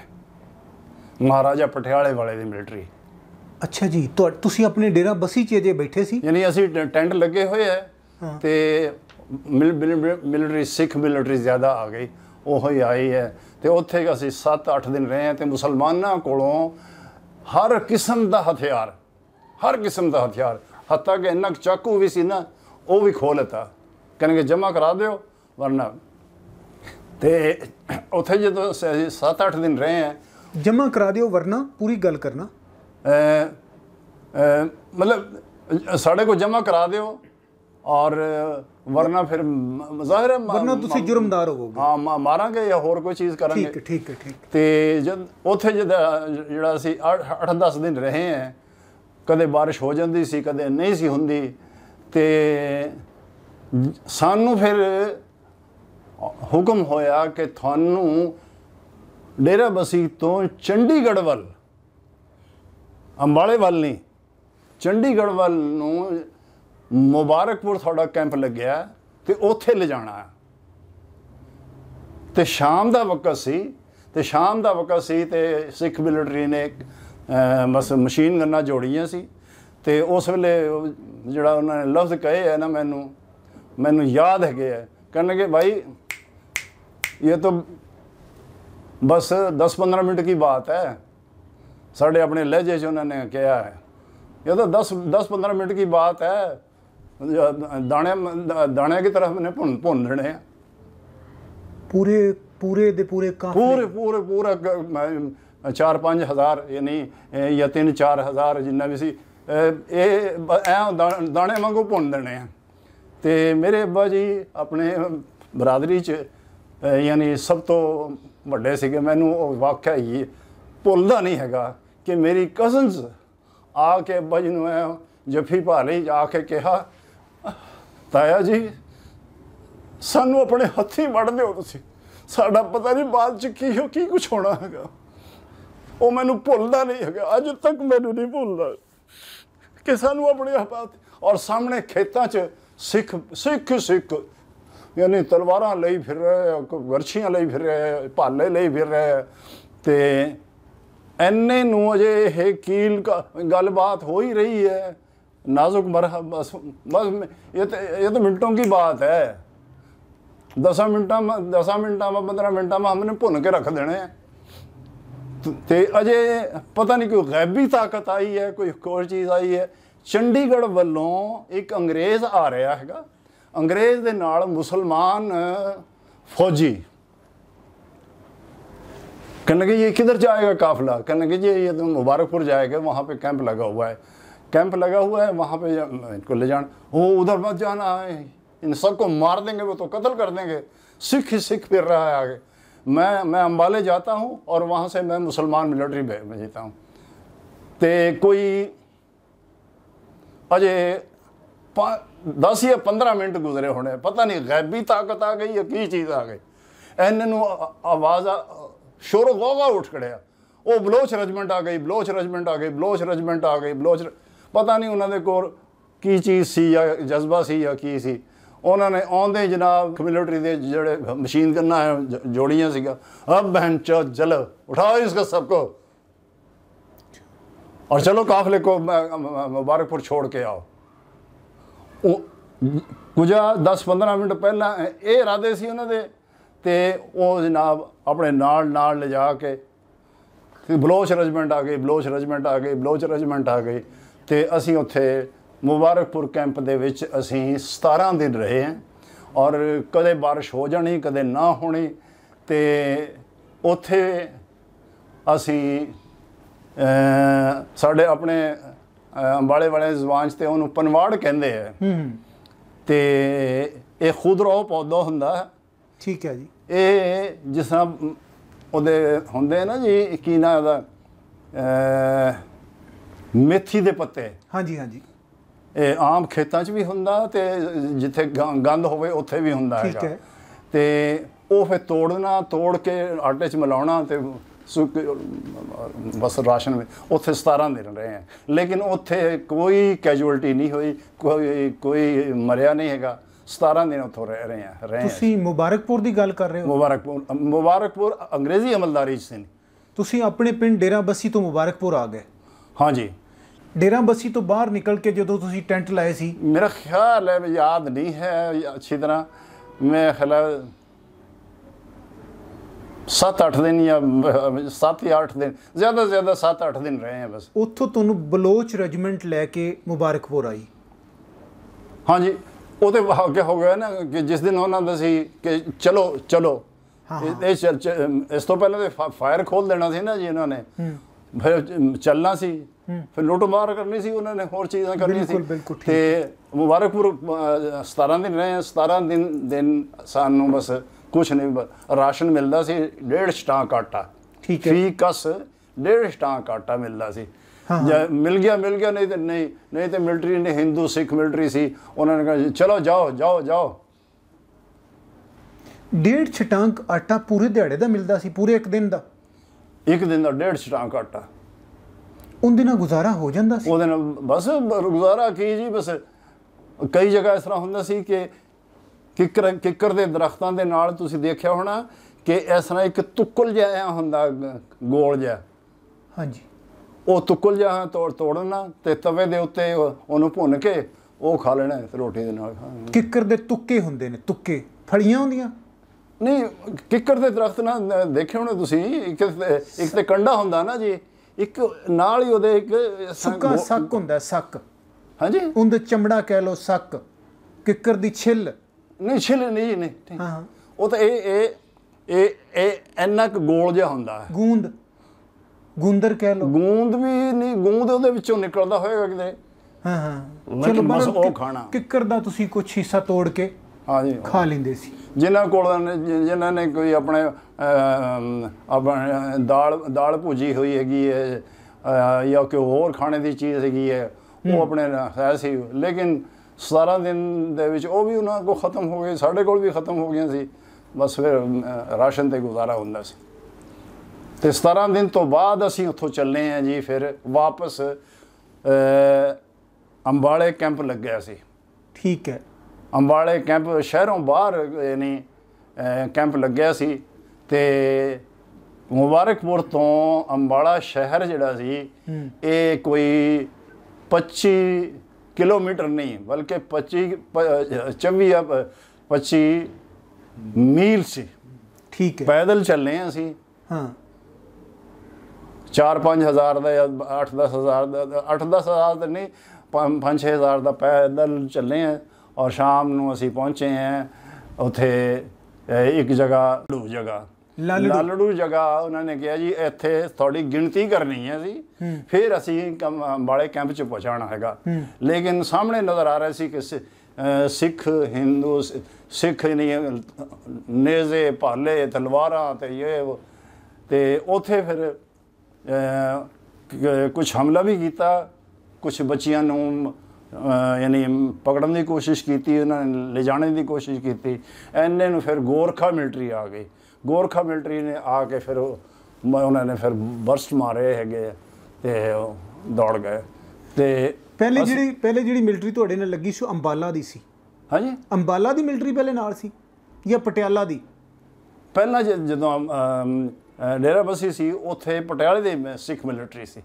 ਮਹਾਰਾਜਾ ਪਟਿਆਲੇ ਵਾਲੇ ਦੀ ਮਿਲਟਰੀ ਅੱਛਾ ਜੀ ਤੁਸੀਂ ਆਪਣੇ ਡੇਰਾ ਬਸੀ ਚ ਜੇ ਬੈਠੇ ਸੀ ਯਾਨੀ ਅਸੀਂ ਟੈਂਟ ਲੱਗੇ ਹੋਏ ਆ ਤੇ ਮਿਲਟਰੀ ਸਿੱਖ ਮਿਲਟਰੀ ਜ਼ਿਆਦਾ ਆ ਗਈ ਉਹ ਹੀ ਆਈ ਹੈ ਤੇ ਉੱਥੇ ਅਸੀਂ 7-8 ਦਿਨ ਰਹੇ ਤੇ ਮੁਸਲਮਾਨਾਂ ਕੋਲੋਂ ਹਰ ਕਿਸਮ ਦਾ ਹਥਿਆਰ ਹਰ ਕਿਸਮ ਦਾ ਹਥਿਆਰ ਹੱਤਾ ਕਿ ਇਨਕ ਚਾਕੂ ਵੀ ਸੀ ਨਾ ਉਹ ਵੀ ਖੋ ਲਤਾ ਕਹਿੰਗੇ ਜਮਾ ਕਰਾ ਦਿਓ ਵਰਨਾ ਤੇ ਉੱਥੇ ਜਦੋਂ ਅਸੀਂ 7-8 ਦਿਨ ਰਹੇ ਆ ਜਮਾ ਕਰਾ ਦਿਓ ਵਰਨਾ ਪੂਰੀ ਗੱਲ ਕਰਨਾ ਮਤਲਬ ਸਾਡੇ ਕੋ ਜਮਾ ਕਰਾ ਦਿਓ ਔਰ ਵਰਨਾ ਫਿਰ ਜ਼ਾਹਿਰ ਹੈ ਵਰਨਾ ਤੁਸੀਂ ਜੁਰਮਦਾਰ ਹੋਵੋਗੇ ਹਾਂ ਮਾਰਾਂਗੇ ਜਾਂ ਹੋਰ ਕੋਈ ਚੀਜ਼ ਕਰਾਂਗੇ ਠੀਕ ਠੀਕ ਠੀਕ ਤੇ ਜਦ ਉੱਥੇ ਜਿਹੜਾ ਅਸੀਂ 8-10 ਦਿਨ ਰਹੇ ਆ ਕਦੇ بارش ਹੋ ਜਾਂਦੀ ਸੀ ਕਦੇ ਨਹੀਂ ਸੀ ਹੁੰਦੀ ਤੇ ਸਾਨੂੰ ਫਿਰ ਹੁਕਮ ਹੋਇਆ ਕਿ ਤੁਹਾਨੂੰ ਡੇਰਾ ਬਸੀ ਤੋਂ ਚੰਡੀਗੜ੍ਹ ਵੱਲ ਅੰਬਾਲੇ ਵੱਲ ਨਹੀਂ ਚੰਡੀਗੜ੍ਹ ਵੱਲ ਨੂੰ ਮੁਬਾਰਕਪੁਰ ਤੁਹਾਡਾ ਕੈਂਪ ਲੱਗਿਆ ਤੇ ਉੱਥੇ ਲੈ ਜਾਣਾ ਤੇ ਸ਼ਾਮ ਦਾ ਵਕਤ ਸੀ ਤੇ ਸ਼ਾਮ ਦਾ ਵਕਤ ਸੀ ਤੇ ਸਿੱਖ ਮਿਲਟਰੀ ਨੇ ਬਸ ਮਸ਼ੀਨ ਗੰਨਾ ਜੋੜੀਆਂ ਸੀ ਤੇ ਉਸ ਵੇਲੇ ਜਿਹੜਾ ਉਹਨਾਂ ਨੇ ਲਫ਼ਜ਼ ਕਹੇ ਹੈ ਨਾ ਮੈਨੂੰ ਮੈਨੂੰ ਯਾਦ ਹੈਗੇ ਹੈ ਗਿਆ ਕਹਿੰਨਗੇ ਭਾਈ ਇਹ ਤਾਂ ਬਸ 10-15 ਮਿੰਟ ਦੀ ਬਾਤ ਹੈ ਸਾਡੇ ਆਪਣੇ ਲਹਿਜੇ 'ਚ ਉਹਨਾਂ ਨੇ ਕਿਹਾ ਹੈ ਇਹ ਤਾਂ 10 10-15 ਮਿੰਟ ਦੀ ਬਾਤ ਹੈ ਦਾਣੇ ਦਾਣੇ ਦੀ ਤਰ੍ਹਾਂ ਨੇ ਭੁੰਨ ਭੁੰਨ ਲੈਣੇ ਆ ਪੂਰੇ ਪੂਰੇ ਦੇ ਪੂਰੇ ਕਾਫਲੇ ਪੂਰੇ ਪੂਰੇ ਪੂਰਾ 4-5000 ਯਾਨੀ ਜਾਂ 3-4000 ਜਿੰਨਾ ਵੀ ਸੀ ਇਹ ਐ ਦਾਣੇ ਵਾਂਗੂ ਭੁੰਨ ਦੇਣੇ ਆ ਤੇ ਮੇਰੇ ਅੱਬਾ ਜੀ ਆਪਣੇ ਬਰਾਦਰੀ ਚ ਯਾਨੀ ਸਭ ਤੋਂ ਵੱਡੇ ਸੀਗੇ ਮੈਨੂੰ ਉਹ ਵਾਕਿਆ ਹੀ ਭੁੱਲਦਾ ਨਹੀਂ ਹੈਗਾ ਕਿ ਮੇਰੀ ਕਜ਼ਨਸ ਆ ਕੇ ਅੱਬਾ ਜੀ ਨੂੰ ਜੱਫੀ ਭਾਲੀ ਜਾ ਕੇ ਕਿਹਾ ਤਾਇਆ ਜੀ ਸਾਨੂੰ ਆਪਣੇ ਹੱਥੀ ਵੜਦੇ ਹੋ ਤੁਸੀਂ ਸਾਡਾ ਪਤਾ ਨਹੀਂ ਬਾਅਦ ਚ ਕੀ ਹੋ ਕੀ ਕੁਛ ਹੋਣਾ ਹੈਗਾ ਉਹ ਮੈਨੂੰ ਭੁੱਲਦਾ ਨਹੀਂ ਹੈਗਾ ਅੱਜ ਤੱਕ ਮੈਨੂੰ ਨਹੀਂ ਭੁੱਲਦਾ ਕਿ ਸਾਨੂੰ ਆਪਣੇ ਹੱਥ ਔਰ ਸਾਹਮਣੇ ਖੇਤਾਂ 'ਚ ਸਿੱਖ ਸਿੱਖ ਸਿੱਖ ਯਾਨੀ ਤਲਵਾਰਾਂ ਲਈ ਫਿਰ ਰਹੇ ਵਰਛੀਆਂ ਲਈ ਫਿਰ ਰਹੇ ਭਾਲੇ ਲਈ ਫਿਰ ਰਹੇ ਤੇ ਐਨੇ ਨੂੰ ਅਜੇ ਇਹ ਕੀਲ ਗੱਲਬਾਤ ਹੋ ਹੀ ਰਹੀ ਹੈ ਨਾਜ਼ੁਕ ਮਰਹਬ ਇਹ ਤੇ ਇਹ ਤਾਂ मिनटों की ਬਾਤ ਹੈ 10 ਮਿੰਟਾਂ 10 ਮਿੰਟਾਂ ਮਾ 15 ਮਿੰਟਾਂ ਮਾ ਹਮਨੇ ਭੁੰਨ ਕੇ ਰੱਖ ਦੇਣੇ ਆ ਤੇ ਅਜੇ ਪਤਾ ਨਹੀਂ ਕੋਈ ਗੈਬੀ ਤਾਕਤ ਆਈ ਹੈ ਕੋਈ ਹੋਰ ਚੀਜ਼ ਆਈ ਹੈ ਚੰਡੀਗੜ੍ਹ ਵੱਲੋਂ ਇੱਕ ਅੰਗਰੇਜ਼ ਆ ਰਿਹਾ ਹੈਗਾ ਅੰਗਰੇਜ਼ ਦੇ ਨਾਲ ਮੁਸਲਮਾਨ ਫੌਜੀ ਕਹਿੰਦੇ ਕਿ ਇਹ किधर ਜਾਏਗਾ ਕਾਫਲਾ ਕਹਿੰਦੇ ਕਿ ये ਮੁਬਾਰਕਪੁਰ ਜਾਏਗਾ जाएगा वहाँ पे ਕੈਂਪ ਲਗਾ हुआ ਹੈ कैंप लगा हुआ है वहाँ पे इनको ले जाना वो उधर मत जाना है इन सबको मार देंगे वो तो कत्ल कर देंगे सिख ही सिख फिर रहा है आगे मैं मैं अम्बाले जाता हूँ और वहाँ से मैं मुसलमान मिलिट्री में जीता हूँ तो कोई ਅਜੇ 10 या 15 गुजरे होने पता नहीं गैबी ताकत आ गई या की चीज़ आ गई ਗਈ ਇਹਨਾਂ ਨੂੰ शोर गोगा उठ खड़े ਖੜਿਆ ਉਹ ਬਲੋਚ आ गई ਗਈ ਬਲੋਚ आ गई ਗਈ ਬਲੋਚ आ गई ਗਈ रज... ਪਤਾ ਨਹੀਂ ਉਹਨਾਂ ਦੇ ਕੋਲ ਕੀ ਚੀਜ਼ ਸੀ ਜਾਂ ਜਜ਼ਬਾ ਸੀ ਜਾਂ ਕੀ ਸੀ ਉਹਨਾਂ ਨੇ ਆਉਂਦੇ ਜਨਾਬ ਮਿਲਟਰੀ ਦੇ ਜਿਹੜੇ ਮਸ਼ੀਨ ਕਰਨਾ ਜੋੜੀਆਂ ਸੀਗਾ ਅਬ ਬਹਿਨ ਚ ਜਲ ਉਠਾਓ ਇਸ ਦਾ ਸਭ ਕੋ ਚਲੋ ਕਾਫਲੇ ਕੋ ਮੁਬਾਰਕਪੁਰ ਛੋੜ ਕੇ ਆਓ ਉਹ ਕੁਝਾ 10-15 ਮਿੰਟ ਪਹਿਲਾਂ ਇਹ ਇਰਾਦੇ ਸੀ ਉਹਨਾਂ ਦੇ ਤੇ ਉਹ ਜਨਾਬ ਆਪਣੇ ਨਾਲ ਨਾਲ ਲਿਜਾ ਕੇ ਬਲੋਚ ਰੈਜੀਮੈਂਟ ਆ ਗਈ ਬਲੋਚ ਰੈਜੀਮੈਂਟ ਆ ਗਈ ਬਲੋਚ ਰੈਜੀਮੈਂਟ ਆ ਗਈ ਤੇ ਅਸੀਂ ਉੱਥੇ ਮੁਬਾਰਕਪੁਰ ਕੈਂਪ ਦੇ ਵਿੱਚ ਅਸੀਂ 17 ਦਿਨ ਰਹੇ ਹਾਂ ਔਰ ਕਦੇ بارش ਹੋ ਜਾਣੀ ਕਦੇ ਨਾ ਹੋਣੀ ਤੇ ਉੱਥੇ ਅਸੀਂ ਸਾਡੇ ਆਪਣੇ ਅੰਬਾਲੇ ਵਾਲੇ ਜ਼ਬਾਨ ਤੇ ਉਹਨੂੰ ਪਨਵਾੜ ਕਹਿੰਦੇ ਆ ਤੇ ਇਹ ਖੁਦਰੋ ਪੌਦਾ ਹੁੰਦਾ ਠੀਕ ਹੈ ਜੀ ਇਹ ਜਿਸ ਤਰ੍ਹਾਂ ਉਹਦੇ ਹੁੰਦੇ ਨਾ ਜੀ ਕੀ ਨਾ ਦਾ ਮੇਥੀ ਦੇ ਪੱਤੇ ਹਾਂਜੀ ਹਾਂਜੀ ਇਹ ਆਮ ਖੇਤਾਂ 'ਚ ਵੀ ਹੁੰਦਾ ਤੇ ਜਿੱਥੇ ਗੰਦ ਹੋਵੇ ਉੱਥੇ ਵੀ ਹੁੰਦਾ ਹੈਗਾ ਠੀਕ ਹੈ ਤੇ ਉਹ ਫਿਰ ਤੋੜਨਾ ਤੋੜ ਕੇ ਆਟੇ 'ਚ ਮਿਲਾਉਣਾ ਤੇ ਸੁੱਕ ਬਸ ਰਾਸ਼ਨ ਵਿੱਚ ਉੱਥੇ 17 ਦਿਨ ਰਹੇ ਆ ਲੇਕਿਨ ਉੱਥੇ ਕੋਈ ਕੈਜੂਅਲਟੀ ਨਹੀਂ ਹੋਈ ਕੋਈ ਕੋਈ ਮਰਿਆ ਨਹੀਂ ਹੈਗਾ 17 ਦਿਨ ਉੱਥੋਂ ਰਹਿ ਰਹੇ ਆ ਰਹੇ ਤੁਸੀਂ ਮੁਬਾਰਕਪੁਰ ਦੀ ਗੱਲ ਕਰ ਰਹੇ ਹੋ ਮੁਬਾਰਕਪੁਰ ਮੁਬਾਰਕਪੁਰ ਅੰਗਰੇਜ਼ੀ ਅਮਲਦਾਰੀ ਸੀ ਤੁਸੀਂ ਆਪਣੇ ਪਿੰਡ ਡੇਰਾ ਬੱਸੀ ਤੋਂ ਮੁਬਾਰਕਪੁਰ ਆ ਗਏ ਹਾਂਜੀ ਡੇਰਾ ਬਸੀ ਤੋਂ ਬਾਹਰ ਨਿਕਲ ਕੇ ਜਦੋਂ ਤੁਸੀਂ ਟੈਂਟ ਲਾਏ ਸੀ ਮੇਰਾ ਖਿਆਲ ਹੈ ਯਾਦ ਨਹੀਂ ਹੈ ਅੱਛੀ ਤਰ੍ਹਾਂ ਮੈਂ ਖਲਾ 7-8 ਦਿਨ ਜਾਂ 7-8 ਦਿਨ ਜ਼ਿਆਦਾ ਜ਼ਿਆਦਾ 7-8 ਦਿਨ ਰਹੇ ਹਾਂ ਬਸ ਉੱਥੋਂ ਤੁਹਾਨੂੰ ਬਲੋਚ ਰੈਜੀਮੈਂਟ ਲੈ ਕੇ ਮੁਬਾਰਕਪੁਰ ਆਈ ਹਾਂਜੀ ਉਹਦੇ ਅੱਗੇ ਹੋ ਗਿਆ ਨਾ ਕਿ ਜਿਸ ਦਿਨ ਉਹਨਾਂ ਦਾ ਸੀ ਕਿ ਚਲੋ ਚਲੋ ਇਸ ਤੋਂ ਪਹਿਲਾਂ ਤੇ ਫਾਇਰ ਖੋਲ ਦੇਣਾ ਸੀ ਨਾ ਜੀ ਇਹਨਾਂ ਨੇ ਫਿਰ ਚੱਲਣਾ ਸੀ ਫਿਰ ਲੁੱਟ ਮਾਰ ਕਰਨੀ ਸੀ ਉਹਨਾਂ ਨੇ ਹੋਰ ਚੀਜ਼ਾਂ ਕਰਨੀਆਂ ਸੀ ਤੇ ਮੁਬਾਰਕਪੁਰ 17 ਦਿਨ ਰਹੇ 17 ਦਿਨ ਦਿਨ ਸਾਨੂੰ ਬਸ ਕੁਝ ਨਹੀਂ ਰਾਸ਼ਨ ਮਿਲਦਾ ਸੀ 1.5 ਸਟਾਂ ਆਟਾ ਠੀਕ ਹੈ ਫੀ ਕਸ 1.5 ਸਟਾਂ ਆਟਾ ਮਿਲਦਾ ਸੀ ਜਾਂ ਮਿਲ ਗਿਆ ਮਿਲ ਗਿਆ ਨਹੀਂ ਤੇ ਨਹੀਂ ਨਹੀਂ ਤੇ ਮਿਲਟਰੀ ਨੇ ਹਿੰਦੂ ਸਿੱਖ ਮਿਲਟਰੀ ਸੀ ਉਹਨਾਂ ਨੇ ਕਿਹਾ ਚਲੋ ਜਾਓ ਜਾਓ ਜਾਓ ਡੇਢ ਛਟਾਂਕ ਆਟਾ ਪੂਰੇ ਦਿਹਾੜੇ ਦਾ ਮਿਲਦਾ ਸੀ ਪੂਰੇ ਇੱਕ ਦਿਨ ਦਾ ਇੱਕ ਦਿਨ ਦਾ ਡੇਢ ਛਟਾਂਕ ਆਟਾ ਉਹਦੇ ਨਾਲ ਗੁਜ਼ਾਰਾ ਹੋ ਜਾਂਦਾ ਸੀ ਉਹਦੇ ਨਾਲ ਬਸ ਗੁਜ਼ਾਰਾ ਕੀ ਜੀ ਬਸ ਕਈ ਜਗ੍ਹਾ ਇਸ ਤਰ੍ਹਾਂ ਹੁੰਦਾ ਸੀ ਕਿ ਕਿੱਕਰ ਕਿੱਕਰ ਦੇ ਦਰਖਤਾਂ ਦੇ ਨਾਲ ਤੁਸੀਂ ਦੇਖਿਆ ਹੋਣਾ ਕਿ ਇਸ ਤਰ੍ਹਾਂ ਇੱਕ ਤੁਕਲ ਜਿਹਾ ਹੁੰਦਾ ਗੋਲ ਜਿਹਾ ਹਾਂਜੀ ਉਹ ਤੁਕਲ ਜਿਹਾ ਤੋੜ ਤੋੜਨਾ ਤੇ ਤਵੇ ਦੇ ਉੱਤੇ ਉਹਨੂੰ ਭੁੰਨ ਕੇ ਉਹ ਖਾ ਲੈਣਾ ਤੇ ਰੋਟੀ ਦੇ ਨਾਲ ਖਾਣਾ ਕਿੱਕਰ ਦੇ ਤੁੱਕੇ ਹੁੰਦੇ ਨੇ ਤੁੱਕੇ ਫਲੀਆਂ ਹੁੰਦੀਆਂ ਨਹੀਂ ਕਿੱਕਰ ਦੇ ਦਰਖਤ ਨਾਲ ਦੇਖੇ ਹੋਣੇ ਤੁਸੀਂ ਇੱਕ ਇੱਕ ਤੇ ਕੰਡਾ ਹੁੰਦਾ ਨਾ ਜੀ ਇੱਕ ਨਾਲ ਹੀ ਉਹਦੇ ਇੱਕ ਸੁੱਕਾ ਸੱਕ ਹੁੰਦਾ ਸੱਕ ਹਾਂਜੀ ਉਹਦੇ ਚਮੜਾ ਕਹਿ ਲੋ ਸੱਕ ਕਿੱਕਰ ਦੀ ਛਿੱਲ ਨਹੀਂ ਛਿੱਲ ਨਹੀਂ ਨਹੀਂ ਹਾਂ ਉਹ ਤਾਂ ਇਹ ਇਹ ਇਹ ਇਹ ਇੰਨਾ ਕੁ ਗੋਲ ਜਿਹਾ ਹੁੰਦਾ ਹੈ ਗੂੰਦ ਗੁੰਦਰ ਕਹਿ ਲੋ ਗੂੰਦ ਵੀ ਨਹੀਂ ਗੂੰਦ ਉਹਦੇ ਵਿੱਚੋਂ ਨਿਕਲਦਾ ਹੋਏਗਾ ਕਿਤੇ ਹਾਂ ਹਾਂ ਚਲੋ ਬਸ ਉਹ ਖਾਣਾ ਕਿੱਕਰ ਦਾ ਤੁਸੀਂ ਕੁਝ ਹਿੱਸਾ ਤੋੜ ਕੇ ਹਾਂਜੀ ਖਾ ਲਿੰਦੇ ਸੀ ਜਿਨ੍ਹਾਂ ਕੋਲ ਜਿਨ੍ਹਾਂ ਨੇ ਕੋਈ ਆਪਣੇ ਦਾਲ ਦਾਲ ਭੁਜੀ ਹੋਈ ਹੈਗੀ ਹੈ ਜਾਂ ਕੋਈ ਹੋਰ ਖਾਣੇ ਦੀ ਚੀਜ਼ ਹੈਗੀ ਹੈ ਉਹ ਆਪਣੇ ਹੈ ਸੀ ਲੇਕਿਨ 17 ਦਿਨ ਦੇ ਵਿੱਚ ਉਹ ਵੀ ਉਹਨਾਂ ਕੋ ਖਤਮ ਹੋ ਗਏ ਸਾਡੇ ਕੋਲ ਵੀ ਖਤਮ ਹੋ ਗਈਆਂ ਸੀ ਬਸ ਫਿਰ ਰਾਸ਼ਨ ਤੇ ਗੁਜ਼ਾਰਾ ਹੁੰਦਾ ਸੀ ਤੇ 17 ਦਿਨ ਤੋਂ ਬਾਅਦ ਅਸੀਂ ਉੱਥੋਂ ਚੱਲੇ ਆ ਜੀ ਫਿਰ ਵਾਪਸ ਅੰਬਾਲੇ ਕੈਂਪ ਲੱਗਿਆ ਸੀ ਠੀਕ ਹੈ ਅੰਬਾਲੇ ਕੈਂਪ ਸ਼ਹਿਰੋਂ ਬਾਹਰ ਯਾਨੀ ਕੈਂਪ ਲੱਗਿਆ ਸੀ ਤੇ ਮੁਬਾਰਕਪੁਰ ਤੋਂ ਅੰਬਾਲਾ ਸ਼ਹਿਰ ਜਿਹੜਾ ਸੀ ਇਹ ਕੋਈ 25 ਕਿਲੋਮੀਟਰ ਨਹੀਂ ਬਲਕਿ 25 24 25 ਮੀਲ ਸੀ ਠੀਕ ਹੈ ਪੈਦਲ ਚੱਲੇ ਅਸੀਂ ਹਾਂ 4-5000 ਦਾ ਜਾਂ 8-10000 ਦਾ 8-10000 ਦਾ ਨਹੀਂ 5-6000 ਦਾ ਪੈਦਲ ਚੱਲੇ ਆ ਔਰ ਸ਼ਾਮ ਨੂੰ ਅਸੀਂ ਪਹੁੰਚੇ ਹਾਂ ਉੱਥੇ ਇੱਕ ਜਗ੍ਹਾ ਲੂ ਜਗ੍ਹਾ ਲਾਲੜੂ ਜਗ੍ਹਾ ਉਹਨਾਂ ਨੇ ਕਿਹਾ ਜੀ ਇੱਥੇ ਤੁਹਾਡੀ ਗਿਣਤੀ ਕਰਨੀ ਹੈ ਜੀ ਫਿਰ ਅਸੀਂ ਬਾਲੇ ਕੈਂਪ 'ਚ ਪਹੁੰਚਾਣਾ ਹੈਗਾ ਲੇਕਿਨ ਸਾਹਮਣੇ ਨਜ਼ਰ ਆ ਰਿਹਾ ਸੀ ਕਿ ਸਿੱਖ ਹਿੰਦੂ ਸਿੱਖ ਨਹੀਂ ਨੇਜ਼ੇ ਭਾਲੇ ਤਲਵਾਰਾਂ ਤੇ ਇਹ ਤੇ ਉਥੇ ਫਿਰ ਕੁਝ ਹਮਲਾ ਵੀ ਕੀਤਾ ਕੁਝ ਬੱਚਿਆਂ ਨੂੰ ਯਾਨੀ ਪਕੜਨ ਦੀ ਕੋਸ਼ਿਸ਼ ਕੀਤੀ ਉਹਨਾਂ ਨੇ ਲਿਜਾਣੇ ਦੀ ਕੋਸ਼ਿਸ਼ ਕੀਤੀ ਐਨੇ ਨੂੰ ਫਿਰ ਗੋਰਖਾ ਮਿਲਟਰੀ ਆ ਗਈ ਗੋਰਖਾ ਮਿਲਟਰੀ ਨੇ ਆ ਕੇ ਫਿਰ ਉਹਨਾਂ ਨੇ ਫਿਰ ਬਰਸਟ ਮਾਰੇ ਹੈਗੇ ਤੇ ਦੌੜ ਗਏ ਤੇ ਪਹਿਲੀ ਜਿਹੜੀ ਪਹਿਲੇ ਜਿਹੜੀ ਮਿਲਟਰੀ ਤੁਹਾਡੇ ਨਾਲ ਲੱਗੀ ਸੀ ਅੰਬਾਲਾ ਦੀ ਸੀ ਹਾਂਜੀ ਅੰਬਾਲਾ ਦੀ ਮਿਲਟਰੀ ਪਹਿਲੇ ਨਾਲ ਸੀ ਜਾਂ ਪਟਿਆਲਾ ਦੀ ਪਹਿਲਾਂ ਜਦੋਂ ਡੇਰਾ ਬਸੀ ਸੀ ਉੱਥੇ ਪਟਿਆਲੇ ਦੇ ਸਿੱਖ ਮਿਲਟਰੀ ਸੀ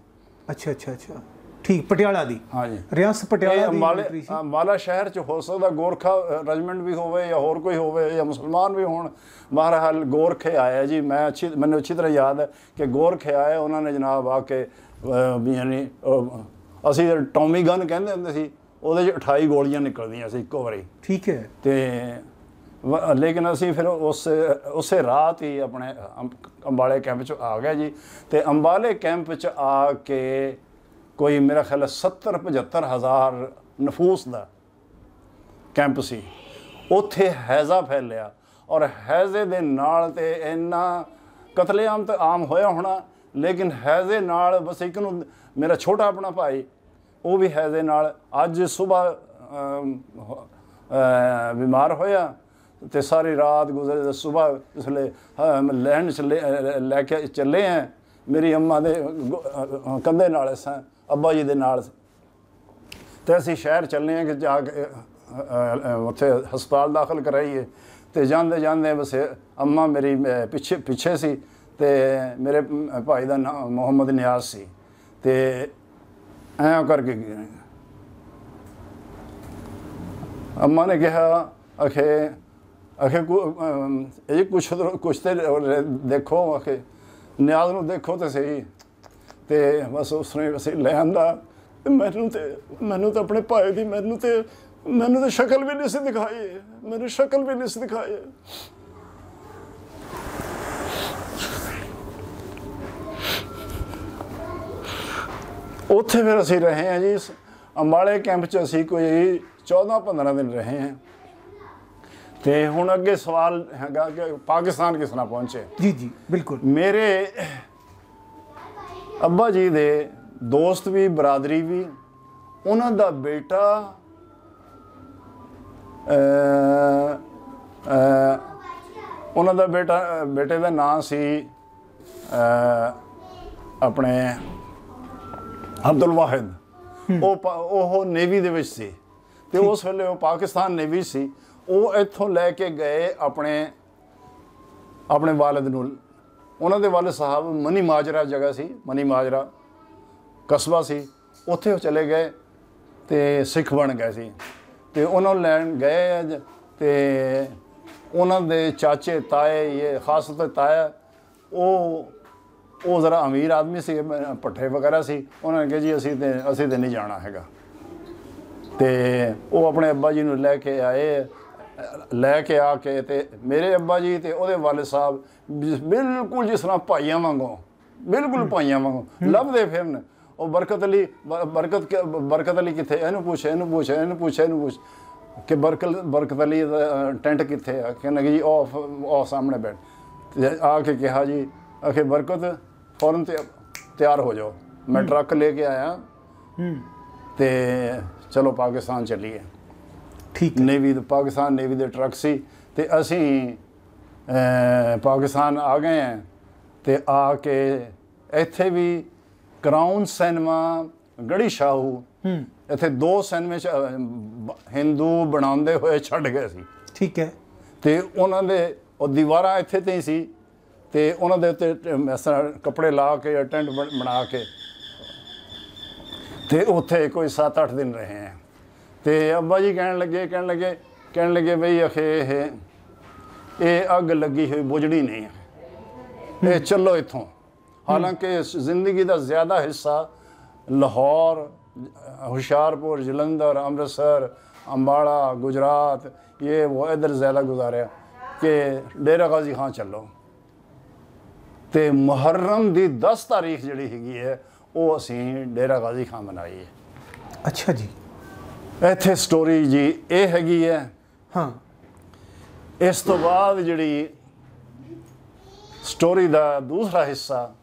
ਅੱਛਾ ਅੱਛਾ ਅੱਛਾ ਠੀਕ ਪਟਿਆਲਾ ਦੀ ਹਾਂਜੀ ਰਿਆਸਤ ਪਟਿਆਲਾ ਦੀ ਮਿਲਟਰੀ ਸੀ ਅੰਬਾਲਾ ਸ਼ਹਿਰ ਚ ਹੋ ਸਕਦਾ ਗੋਰਖਾ ਰੈਜੀਮੈਂਟ ਵੀ ਹੋਵੇ ਜਾਂ ਹੋਰ ਕੋਈ ਹੋਵੇ ਜਾਂ ਮੁਸਲਮਾਨ ਵੀ ਹੋਣ ਮਹਾਰਾਜ ਗੋਰਖੇ ਆਇਆ ਜੀ ਮੈਂ ਅੱਛੀ ਮੈਨੂੰ ਅੱਛੀ ਤਰ੍ਹਾਂ ਯਾਦ ਹੈ ਕਿ ਗੋਰਖੇ ਆਏ ਉਹਨਾਂ ਨੇ ਜਨਾਬ ਆ ਕੇ ਯਾਨੀ ਅਸੀਂ ਟੌਮੀ ਗਨ ਕਹਿੰਦੇ ਹੁੰਦੇ ਸੀ ਉਹਦੇ ਚ 28 ਗੋਲੀਆਂ ਨਿਕਲਦੀਆਂ ਸੀ ਇੱਕੋ ਵਾਰੀ ਠੀਕ ਹੈ ਤੇ ਲੇਕਿਨ ਅਸੀਂ ਫਿਰ ਉਸ ਉਸੇ ਰਾਤ ਹੀ ਆਪਣੇ ਅੰਬਾਲੇ ਕੈਂਪ ਚ ਆ ਗਏ ਜੀ ਤੇ ਅੰਬਾਲੇ ਕੈਂਪ ਚ ਆ ਕੇ ਕੋਈ ਮੇਰਾ ਖਿਆਲ 70 75 ਹਜ਼ਾਰ ਨਫੂਸ ਦਾ ਕੈਂਪ ਸੀ ਉੱਥੇ ਹੈਜ਼ਾ ਫੈਲਿਆ ਔਰ ਹੈਜ਼ੇ ਦੇ ਨਾਲ ਤੇ ਇੰਨਾ ਕਤਲੇਆਮ ਤਾਂ ਆਮ ਹੋਇਆ ਹੋਣਾ ਲੇਕਿਨ ਹੈਜ਼ੇ ਨਾਲ ਬਸ ਇੱਕ ਨੂੰ ਮੇਰਾ ਛੋਟਾ ਆਪਣਾ ਭਾਈ ਉਹ ਵੀ ਹੈਜ਼ੇ ਨਾਲ ਅੱਜ ਸਵੇਰ ਬਿਮਾਰ ਹੋਇਆ ਤੇ ਸਾਰੀ ਰਾਤ ਗੁਜ਼ਰੇ ਸਵੇਰ ਇਸਲੇ ਲੈਣ ਲੈ ਕੇ ਚੱਲੇ ਆ ਮੇਰੀ ਅੰਮਾ ਦੇ ਕੰਦੇ ਨਾਲ ਸਾਂ ਅੱਬਾ ਜੀ ਦੇ ਨਾਲ ਤੇ ਅਸੀਂ ਸ਼ਹਿਰ ਚੱਲੇ ਆ ਕਿ ਜਾ ਕੇ ਉੱਥੇ ਹਸਪਤਾਲ ਦਾਖਲ ਕਰਾਈਏ ਤੇ ਜਾਂਦੇ ਜਾਂਦੇ ਬਸ ਅੰਮਾ ਮੇਰੀ ਪਿੱਛੇ ਪਿੱਛੇ ਸੀ ਤੇ ਮੇਰੇ ਭਾਈ ਦਾ ਨਾਮ ਮੁਹੰਮਦ ਨਿਆਜ਼ ਸੀ ਤੇ ਐਂ ਕਰਕੇ ਅੰਮਾ ਨੇ ਕਿਹਾ ਅਖੇ ਅਖੇ ਇਹ ਕੁਛ ਕੁਛ ਤੇ ਦੇਖੋ ਅਖੇ ਨਿਆਜ਼ ਨੂੰ ਦੇਖੋ ਤੇ ਸਹੀ ਤੇ ਬਸ ਉਸ ਨੇ ਅਸੀਂ ਲੈ ਆਂਦਾ ਮੈਨੂੰ ਤੇ ਮੈਨੂੰ ਤਾਂ ਆਪਣੇ ਭਾਈ ਦੀ ਮੈਨੂੰ ਤੇ ਮੈਨੂੰ ਤਾਂ ਸ਼ਕਲ ਵੀ ਨਹੀਂ ਸੀ ਦਿਖਾਈ ਮੈਨੂੰ ਸ਼ਕਲ ਵੀ ਨਹੀਂ ਸੀ ਦਿਖਾਈ ਉੱਥੇ ਫਿਰ ਅਸੀਂ ਰਹੇ ਹਾਂ ਜੀ ਅੰਬਾਲੇ ਕੈਂਪ 'ਚ ਅਸੀਂ ਕੋਈ 14-15 ਦਿਨ ਰਹੇ ਹਾਂ ਤੇ ਹੁਣ ਅੱਗੇ ਸਵਾਲ ਹੈਗਾ ਕਿ ਪਾਕਿਸਤਾਨ ਕਿਸ ਨਾਲ ਪਹੁੰਚੇ ਜੀ ਜੀ ਬਿਲਕੁਲ ਮੇਰੇ ਅੱਬਾ ਜੀ ਦੇ ਦੋਸਤ ਵੀ ਬਰਾਦਰੀ ਵੀ ਉਹਨਾਂ ਦਾ ਬੇਟਾ ਉਹਨਾਂ ਦਾ ਬੇਟਾ ਬੇਟੇ ਦਾ ਨਾਂ ਸੀ ਆਪਣੇ ਅਬਦੁਲ ਵਾਹਿਦ ਉਹ ਉਹ ਨੇਵੀ ਦੇ ਵਿੱਚ ਸੀ ਤੇ ਉਸ ਵੇਲੇ ਉਹ ਪਾਕਿਸਤਾਨ ਨੇਵੀ ਸੀ ਉਹ ਇੱਥੋਂ ਲੈ ਕੇ ਗਏ ਆਪਣੇ ਆਪਣੇ ਵਾਲਿਦ ਨੂੰ ਉਹਨਾਂ ਦੇ ਵਾਲੇ ਸਾਹਿਬ ਮਨੀ ਮਾਜਰਾ ਜਗ੍ਹਾ ਸੀ ਮਨੀ ਮਾਜਰਾ ਕਸਬਾ ਸੀ ਉੱਥੇ ਉਹ ਚਲੇ ਗਏ ਤੇ ਸਿੱਖ ਬਣ ਗਏ ਸੀ ਤੇ ਉਹਨਾਂ ਨੂੰ ਲੈਣ ਗਏ ਤੇ ਉਹਨਾਂ ਦੇ ਚਾਚੇ ਤਾਏ ਇਹ ਖਾਸ ਤੇ ਤਾਇਆ ਉਹ ਉਹ ਜ਼ਰਾ ਅਮੀਰ ਆਦਮੀ ਸੀ ਪੱਠੇ ਵਗੈਰਾ ਸੀ ਉਹਨਾਂ ਨੇ ਕਿਹਾ ਜੀ ਅਸੀਂ ਤੇ ਅਸੀਂ ਤੇ ਨਹੀਂ ਜਾਣਾ ਹੈਗਾ ਤੇ ਉਹ ਆਪਣੇ ਅੱਬਾ ਜੀ ਨੂੰ ਲੈ ਕੇ ਆਏ ਲੈ ਕੇ ਆ ਕੇ ਤੇ ਮੇਰੇ ਅੱਬਾ ਜੀ ਤੇ ਉਹਦੇ ਵਾਲੇ ਸਾਹਿਬ ਬਿਲਕੁਲ ਜਿਸ ਤਰ੍ਹਾਂ ਭਾਈਆਂ ਵਾਂਗੂ ਬਿਲਕੁਲ ਭਾਈਆਂ ਵਾਂਗੂ ਲੱਭਦੇ ਫਿਰਨ ਉਹ ਬਰਕਤ ਅਲੀ ਬਰਕਤ ਬਰਕਤ ਅਲੀ ਕਿੱਥੇ ਇਹਨੂੰ ਪੁੱਛ ਇਹਨੂੰ ਪੁੱਛ ਇਹਨੂੰ ਪੁੱਛ ਇਹਨੂੰ ਪੁੱਛ ਕਿ ਬਰਕਤ ਬਰਕਤ ਅਲੀ ਦਾ ਟੈਂਟ ਕਿੱਥੇ ਆ ਕਹਿੰਦਾ ਜੀ ਆਫ ਆਫ ਸਾਹਮਣੇ ਬੈਠ ਆ ਕੇ ਕਿਹਾ ਜੀ ਅਖੇ ਬਰਕਤ ਫੌਰਨ ਤੇ ਤਿਆਰ ਹੋ ਜਾਓ ਮੈਂ ਟਰੱਕ ਲੈ ਕੇ ਆਇਆ ਹੂੰ ਤੇ ਚਲੋ ਪਾਕਿਸਤਾਨ ਚੱਲੀਏ ਠੀਕ ਨੇਵੀ ਦੇ ਪਾਕਿਸਤਾਨ ਨੇਵੀ ਦੇ ਟਰੱਕ ਸੀ ਤੇ ਅਸੀਂ ਪਾਕਿਸਤਾਨ ਆ ਗਏ ਆ ਤੇ ਆ ਕੇ ਇੱਥੇ ਵੀ ਕਰਾਉਨ ਸਿਨੇਮਾ ਗੜੀ ਸ਼ਾਹੂ ਇੱਥੇ ਦੋ ਸਿਨੇਮੇ ਹਿੰਦੂ ਬਣਾਉਂਦੇ ਹੋਏ ਛੱਡ ਗਏ ਸੀ ਠੀਕ ਹੈ ਤੇ ਉਹਨਾਂ ਦੇ ਉਹ ਦੀਵਾਰਾਂ ਇੱਥੇ ਤੇ ਹੀ ਸੀ ਤੇ ਉਹਨਾਂ ਦੇ ਉੱਤੇ ਇਸ ਤਰ੍ਹਾਂ ਕੱਪੜੇ ਲਾ ਕੇ ਟੈਂਟ ਬਣਾ ਕੇ ਤੇ ਉੱਥੇ ਕੋਈ 7-8 ਦਿਨ ਰਹੇ ਆ ਤੇ ਅੱਬਾ ਜੀ ਕਹਿਣ ਲੱਗੇ ਕਹਿਣ ਲੱਗੇ ਕਹਿਣ ਲੱਗੇ ਬਈ ਅਖੇ ਇਹ ਇਹ ਅੱਗ ਲੱਗੀ ਹੋਈ ਬੁਝਣੀ ਨਹੀਂ ਹੈ ਇਹ ਚੱਲੋ ਇੱਥੋਂ ਹਾਲਾਂਕਿ ਇਸ ਜ਼ਿੰਦਗੀ ਦਾ ਜ਼ਿਆਦਾ ਹਿੱਸਾ ਲਾਹੌਰ ਹੁਸ਼ਿਆਰਪੁਰ ਜਲੰਧਰ ਅੰਮ੍ਰਿਤਸਰ ਅੰਬਾਲਾ ਗੁਜਰਾਤ ਇਹ ਉਹ ਇਧਰ ਜ਼ਿਆਦਾ ਗੁਜ਼ਾਰਿਆ ਕਿ ਡੇਰਾ ਗਾਜ਼ੀ ਖਾਨ ਚੱਲੋ ਤੇ ਮੁਹਰਮ ਦੀ 10 ਤਾਰੀਖ ਜਿਹੜੀ ਹੈਗੀ ਹੈ ਉਹ ਅਸੀਂ ਡੇਰਾ ਗਾਜ਼ੀ ਖਾਨ ਮਨਾਈ ਹੈ ਅੱਛਾ ਜੀ ਇੱਥੇ ਸਟੋਰੀ ਜੀ ਇਹ ਹੈਗੀ ਹੈ ਹਾਂ ਇਸ ਤੋਂ ਬਾਅਦ ਜਿਹੜੀ ਸਟੋਰੀ ਦਾ ਦੂਸਰਾ ਹਿੱਸਾ